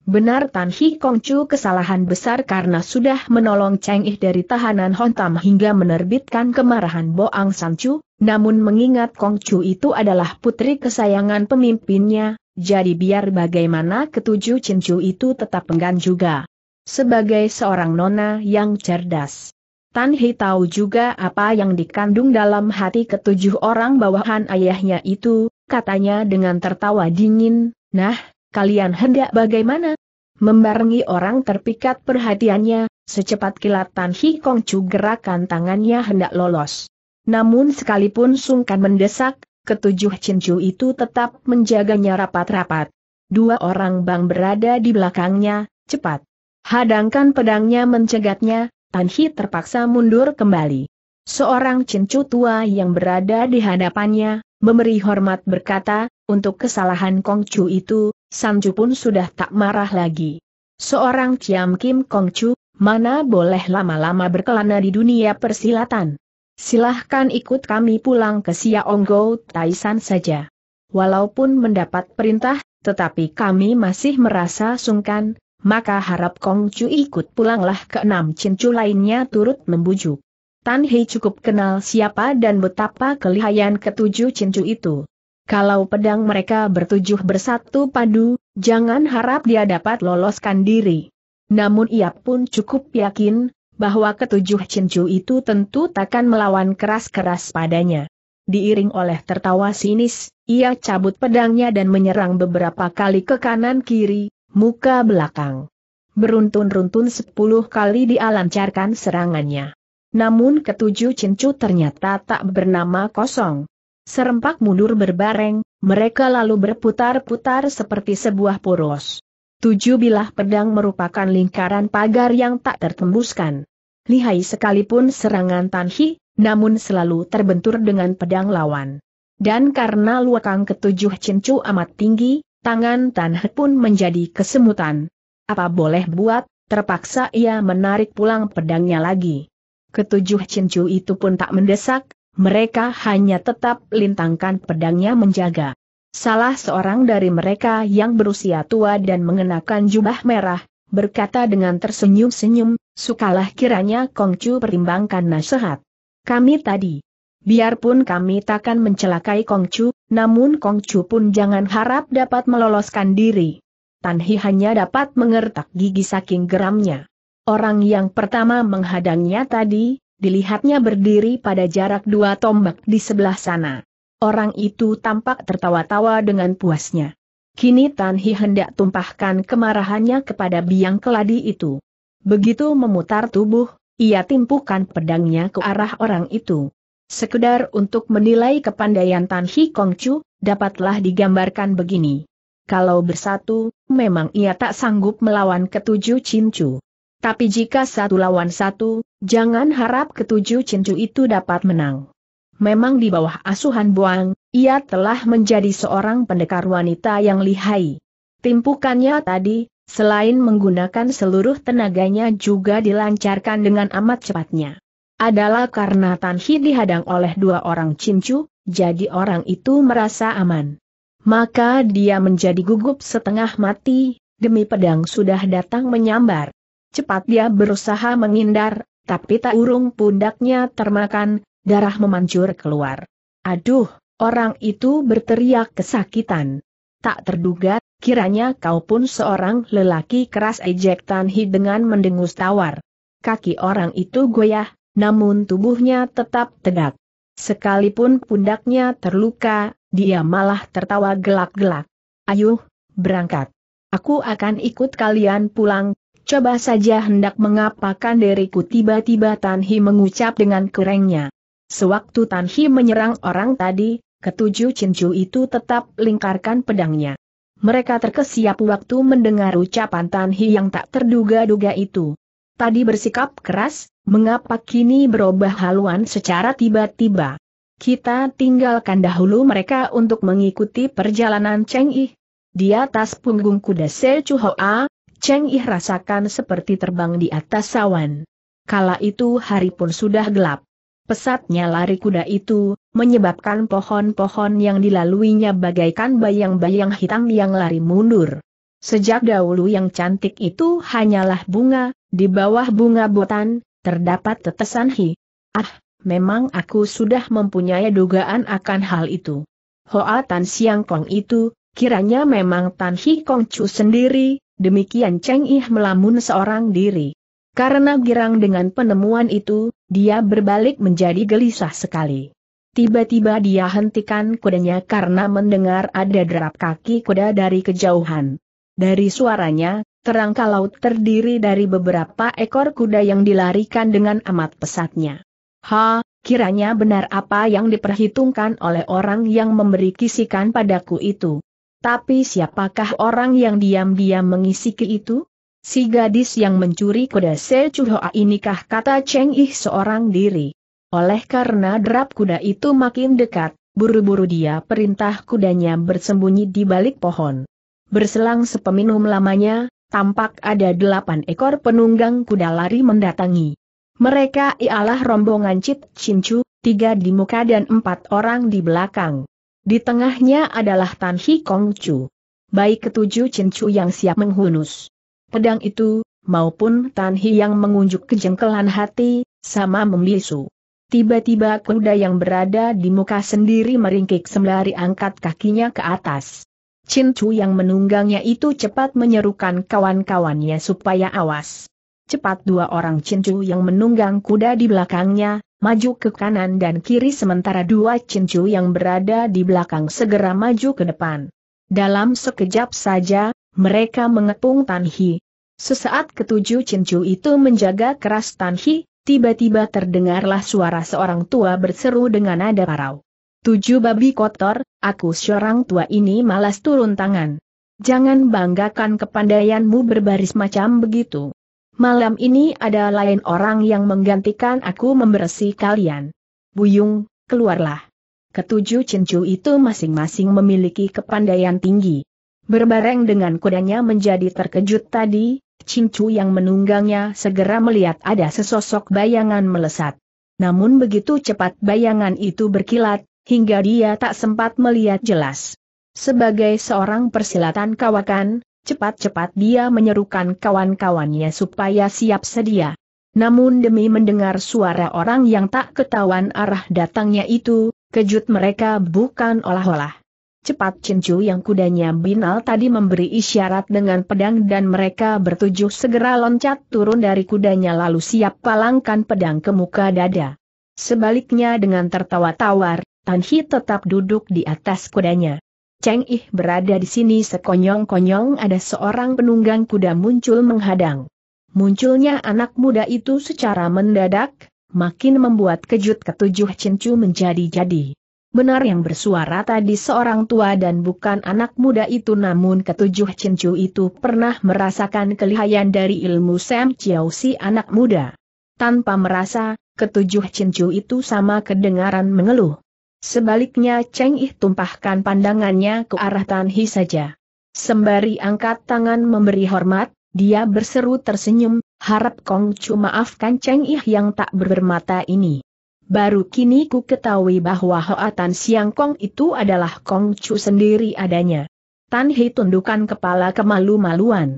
Benar Tan Hi Kong Chu kesalahan besar karena sudah menolong Cheng Ih dari tahanan Hontam hingga menerbitkan kemarahan Bo Ang San Chu. namun mengingat Kong Chu itu adalah putri kesayangan pemimpinnya, jadi biar bagaimana ketujuh Cincu itu tetap penggan juga. Sebagai seorang nona yang cerdas. Tan Hi tahu juga apa yang dikandung dalam hati ketujuh orang bawahan ayahnya itu, katanya dengan tertawa dingin, nah, kalian hendak bagaimana? Membarengi orang terpikat perhatiannya, secepat kilat Tan Hi Kong Chu gerakan tangannya hendak lolos. Namun sekalipun sungkan mendesak, ketujuh cincu itu tetap menjaganya rapat-rapat. Dua orang bang berada di belakangnya, cepat. Hadangkan pedangnya mencegatnya, Tan Hi terpaksa mundur kembali. Seorang cincu tua yang berada di hadapannya, memberi hormat berkata, untuk kesalahan Kong Chu itu, Sanju pun sudah tak marah lagi. Seorang Ciam Kim Kong Chu, mana boleh lama-lama berkelana di dunia persilatan. Silahkan ikut kami pulang ke Xiaonggo Taisan saja. Walaupun mendapat perintah, tetapi kami masih merasa sungkan, maka harap Kong Chu ikut pulanglah ke enam cincu lainnya turut membujuk. Tan Hei cukup kenal siapa dan betapa kelihayan ketujuh cincu itu. Kalau pedang mereka bertujuh bersatu padu, jangan harap dia dapat loloskan diri. Namun ia pun cukup yakin, bahwa ketujuh cincu itu tentu takkan melawan keras-keras padanya. Diiring oleh tertawa sinis, ia cabut pedangnya dan menyerang beberapa kali ke kanan-kiri, muka belakang. Beruntun-runtun sepuluh kali dia lancarkan serangannya. Namun ketujuh cincu ternyata tak bernama kosong. Serempak mundur berbareng, mereka lalu berputar-putar seperti sebuah poros. Tujuh bilah pedang merupakan lingkaran pagar yang tak tertembuskan. Lihai sekalipun serangan Tanhi, namun selalu terbentur dengan pedang lawan. Dan karena luakang ketujuh cincu amat tinggi, tangan Tanhe pun menjadi kesemutan. Apa boleh buat, terpaksa ia menarik pulang pedangnya lagi. Ketujuh cincu itu pun tak mendesak, mereka hanya tetap lintangkan pedangnya menjaga. Salah seorang dari mereka yang berusia tua dan mengenakan jubah merah, berkata dengan tersenyum-senyum, sukalah kiranya Kongcu pertimbangkan nasihat. Kami tadi. Biarpun kami takkan mencelakai Kongcu, namun Kongcu pun jangan harap dapat meloloskan diri. Tanhi hanya dapat mengertak gigi saking geramnya. Orang yang pertama menghadangnya tadi, dilihatnya berdiri pada jarak dua tombak di sebelah sana. Orang itu tampak tertawa-tawa dengan puasnya. Kini Tan Hi hendak tumpahkan kemarahannya kepada biang keladi itu. Begitu memutar tubuh, ia timpukan pedangnya ke arah orang itu. Sekedar untuk menilai kepandaian Tan Hi Kong Chu, dapatlah digambarkan begini. Kalau bersatu, memang ia tak sanggup melawan ketujuh cincu. Tapi jika satu lawan satu, jangan harap ketujuh cincu itu dapat menang. Memang di bawah asuhan Buang, ia telah menjadi seorang pendekar wanita yang lihai. Timpukannya tadi, selain menggunakan seluruh tenaganya juga dilancarkan dengan amat cepatnya. Adalah karena Tan Hi dihadang oleh dua orang cincu, jadi orang itu merasa aman. Maka dia menjadi gugup setengah mati, demi pedang sudah datang menyambar. Cepat dia berusaha menghindar, tapi tak urung pundaknya termakan, darah memancur keluar. Aduh, orang itu berteriak kesakitan. Tak terduga, kiranya kau pun seorang lelaki keras ejek Tanhi dengan mendengus tawar. Kaki orang itu goyah, namun tubuhnya tetap tegak. Sekalipun pundaknya terluka, dia malah tertawa gelak-gelak. Ayuh, berangkat. Aku akan ikut kalian pulang, Coba saja hendak mengapakan diriku tiba-tiba Tan mengucap dengan kerengnya. Sewaktu Tan menyerang orang tadi, ketujuh cincu itu tetap lingkarkan pedangnya. Mereka terkesiap waktu mendengar ucapan Tan yang tak terduga-duga itu. Tadi bersikap keras, mengapa kini berubah haluan secara tiba-tiba. Kita tinggalkan dahulu mereka untuk mengikuti perjalanan Cheng Yi. Di atas punggung kuda Se Chu Hoa, Cheng Ih rasakan seperti terbang di atas sawan. Kala itu hari pun sudah gelap. Pesatnya lari kuda itu, menyebabkan pohon-pohon yang dilaluinya bagaikan bayang-bayang hitam yang lari mundur. Sejak dahulu yang cantik itu hanyalah bunga, di bawah bunga botan, terdapat tetesan hi. Ah, memang aku sudah mempunyai dugaan akan hal itu. Hoa Tan Siang Kong itu, kiranya memang Tan Hi Kong Chu sendiri, Demikian Cheng Ih melamun seorang diri. Karena girang dengan penemuan itu, dia berbalik menjadi gelisah sekali. Tiba-tiba dia hentikan kudanya karena mendengar ada derap kaki kuda dari kejauhan. Dari suaranya, terang kalau terdiri dari beberapa ekor kuda yang dilarikan dengan amat pesatnya. Ha, kiranya benar apa yang diperhitungkan oleh orang yang memberi kisikan padaku itu. Tapi siapakah orang yang diam-diam mengisiki itu? Si gadis yang mencuri kuda Se Chuhoa inikah kata Cheng Ih seorang diri. Oleh karena derap kuda itu makin dekat, buru-buru dia perintah kudanya bersembunyi di balik pohon. Berselang sepeminum lamanya, tampak ada delapan ekor penunggang kuda lari mendatangi. Mereka ialah rombongan Cit Cincu, tiga di muka dan empat orang di belakang. Di tengahnya adalah Tan Kong Chu. Baik ketujuh Chin Chu yang siap menghunus. Pedang itu, maupun Tan Hi yang mengunjuk kejengkelan hati, sama membisu. Tiba-tiba kuda yang berada di muka sendiri meringkik sembari angkat kakinya ke atas. Chin Chu yang menunggangnya itu cepat menyerukan kawan-kawannya supaya awas. Cepat dua orang cincu yang menunggang kuda di belakangnya, maju ke kanan dan kiri sementara dua cincu yang berada di belakang segera maju ke depan. Dalam sekejap saja, mereka mengepung Tanhi. Sesaat ketujuh cincu itu menjaga keras Tanhi, tiba-tiba terdengarlah suara seorang tua berseru dengan nada parau. Tujuh babi kotor, aku seorang tua ini malas turun tangan. Jangan banggakan kepandaianmu berbaris macam begitu. Malam ini ada lain orang yang menggantikan aku membersih kalian. Buyung, keluarlah. Ketujuh cincu itu masing-masing memiliki kepandaian tinggi. Berbareng dengan kudanya menjadi terkejut tadi, Cincu yang menunggangnya segera melihat ada sesosok bayangan melesat. Namun begitu cepat bayangan itu berkilat, hingga dia tak sempat melihat jelas. Sebagai seorang persilatan kawakan, Cepat-cepat dia menyerukan kawan-kawannya supaya siap sedia. Namun demi mendengar suara orang yang tak ketahuan arah datangnya itu, kejut mereka bukan olah-olah. Cepat Cincu yang kudanya binal tadi memberi isyarat dengan pedang dan mereka bertujuh segera loncat turun dari kudanya lalu siap palangkan pedang ke muka dada. Sebaliknya dengan tertawa tawar, Tanhi tetap duduk di atas kudanya. Cheng Ih berada di sini sekonyong-konyong ada seorang penunggang kuda muncul menghadang. Munculnya anak muda itu secara mendadak, makin membuat kejut ketujuh cincu menjadi-jadi. Benar yang bersuara tadi seorang tua dan bukan anak muda itu namun ketujuh cincu itu pernah merasakan kelihayan dari ilmu Sam Chiao si anak muda. Tanpa merasa, ketujuh cincu itu sama kedengaran mengeluh. Sebaliknya Cheng Yi tumpahkan pandangannya ke arah Tan Hi saja. Sembari angkat tangan memberi hormat, dia berseru tersenyum, harap Kong Chu maafkan Cheng Yi yang tak bermata ini. Baru kini ku ketahui bahwa Hoa Tan Siang Kong itu adalah Kong Chu sendiri adanya. Tan Hi tundukkan kepala kemalu-maluan.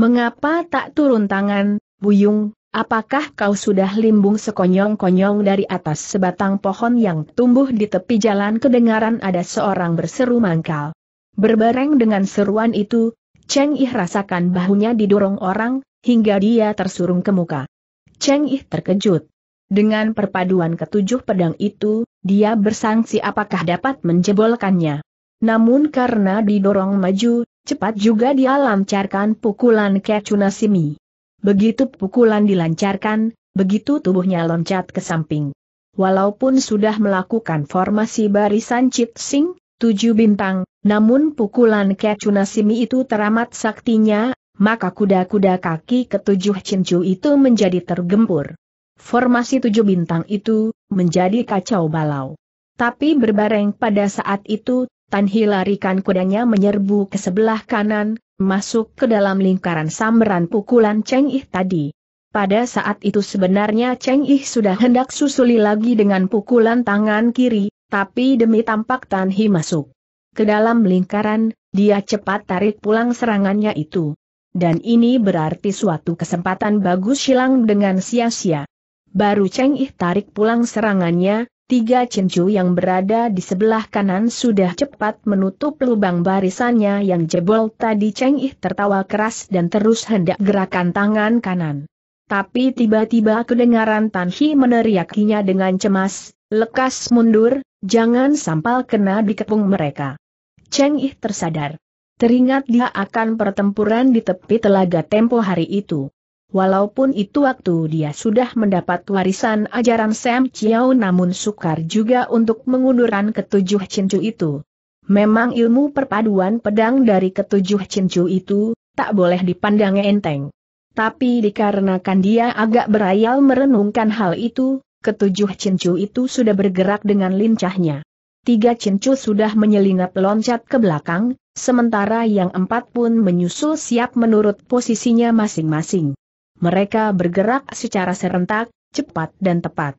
Mengapa tak turun tangan, Buyung, Apakah kau sudah limbung sekonyong-konyong dari atas sebatang pohon yang tumbuh di tepi jalan kedengaran ada seorang berseru mangkal. Berbareng dengan seruan itu, Cheng Ih rasakan bahunya didorong orang, hingga dia tersurung ke muka. Cheng Ih terkejut. Dengan perpaduan ketujuh pedang itu, dia bersangsi apakah dapat menjebolkannya. Namun karena didorong maju, cepat juga dia lancarkan pukulan Kecunasimi. Begitu pukulan dilancarkan, begitu tubuhnya loncat ke samping. Walaupun sudah melakukan formasi barisan Chit Sing, tujuh bintang, namun pukulan Kecunasimi itu teramat saktinya, maka kuda-kuda kaki ketujuh Cincu itu menjadi tergempur. Formasi tujuh bintang itu, menjadi kacau balau. Tapi berbareng pada saat itu, Tan Hi larikan kudanya menyerbu ke sebelah kanan, masuk ke dalam lingkaran samberan pukulan Cheng Ih tadi. Pada saat itu sebenarnya Cheng Ih sudah hendak susuli lagi dengan pukulan tangan kiri, tapi demi tampak Tan Hi masuk ke dalam lingkaran, dia cepat tarik pulang serangannya itu. Dan ini berarti suatu kesempatan bagus hilang dengan sia-sia. Baru Cheng Ih tarik pulang serangannya, Tiga cincu yang berada di sebelah kanan sudah cepat menutup lubang barisannya yang jebol tadi Cheng Yi tertawa keras dan terus hendak gerakan tangan kanan. Tapi tiba-tiba kedengaran Tan Hi meneriakinya dengan cemas, lekas mundur, jangan sampal kena dikepung mereka. Cheng Yi tersadar. Teringat dia akan pertempuran di tepi telaga tempo hari itu. Walaupun itu waktu dia sudah mendapat warisan ajaran Sam Chiao namun sukar juga untuk mengundurkan ketujuh cincu itu. Memang ilmu perpaduan pedang dari ketujuh cincu itu, tak boleh dipandang enteng. Tapi dikarenakan dia agak berayal merenungkan hal itu, ketujuh cincu itu sudah bergerak dengan lincahnya. Tiga cincu sudah menyelinap loncat ke belakang, sementara yang empat pun menyusul siap menurut posisinya masing-masing. Mereka bergerak secara serentak, cepat dan tepat.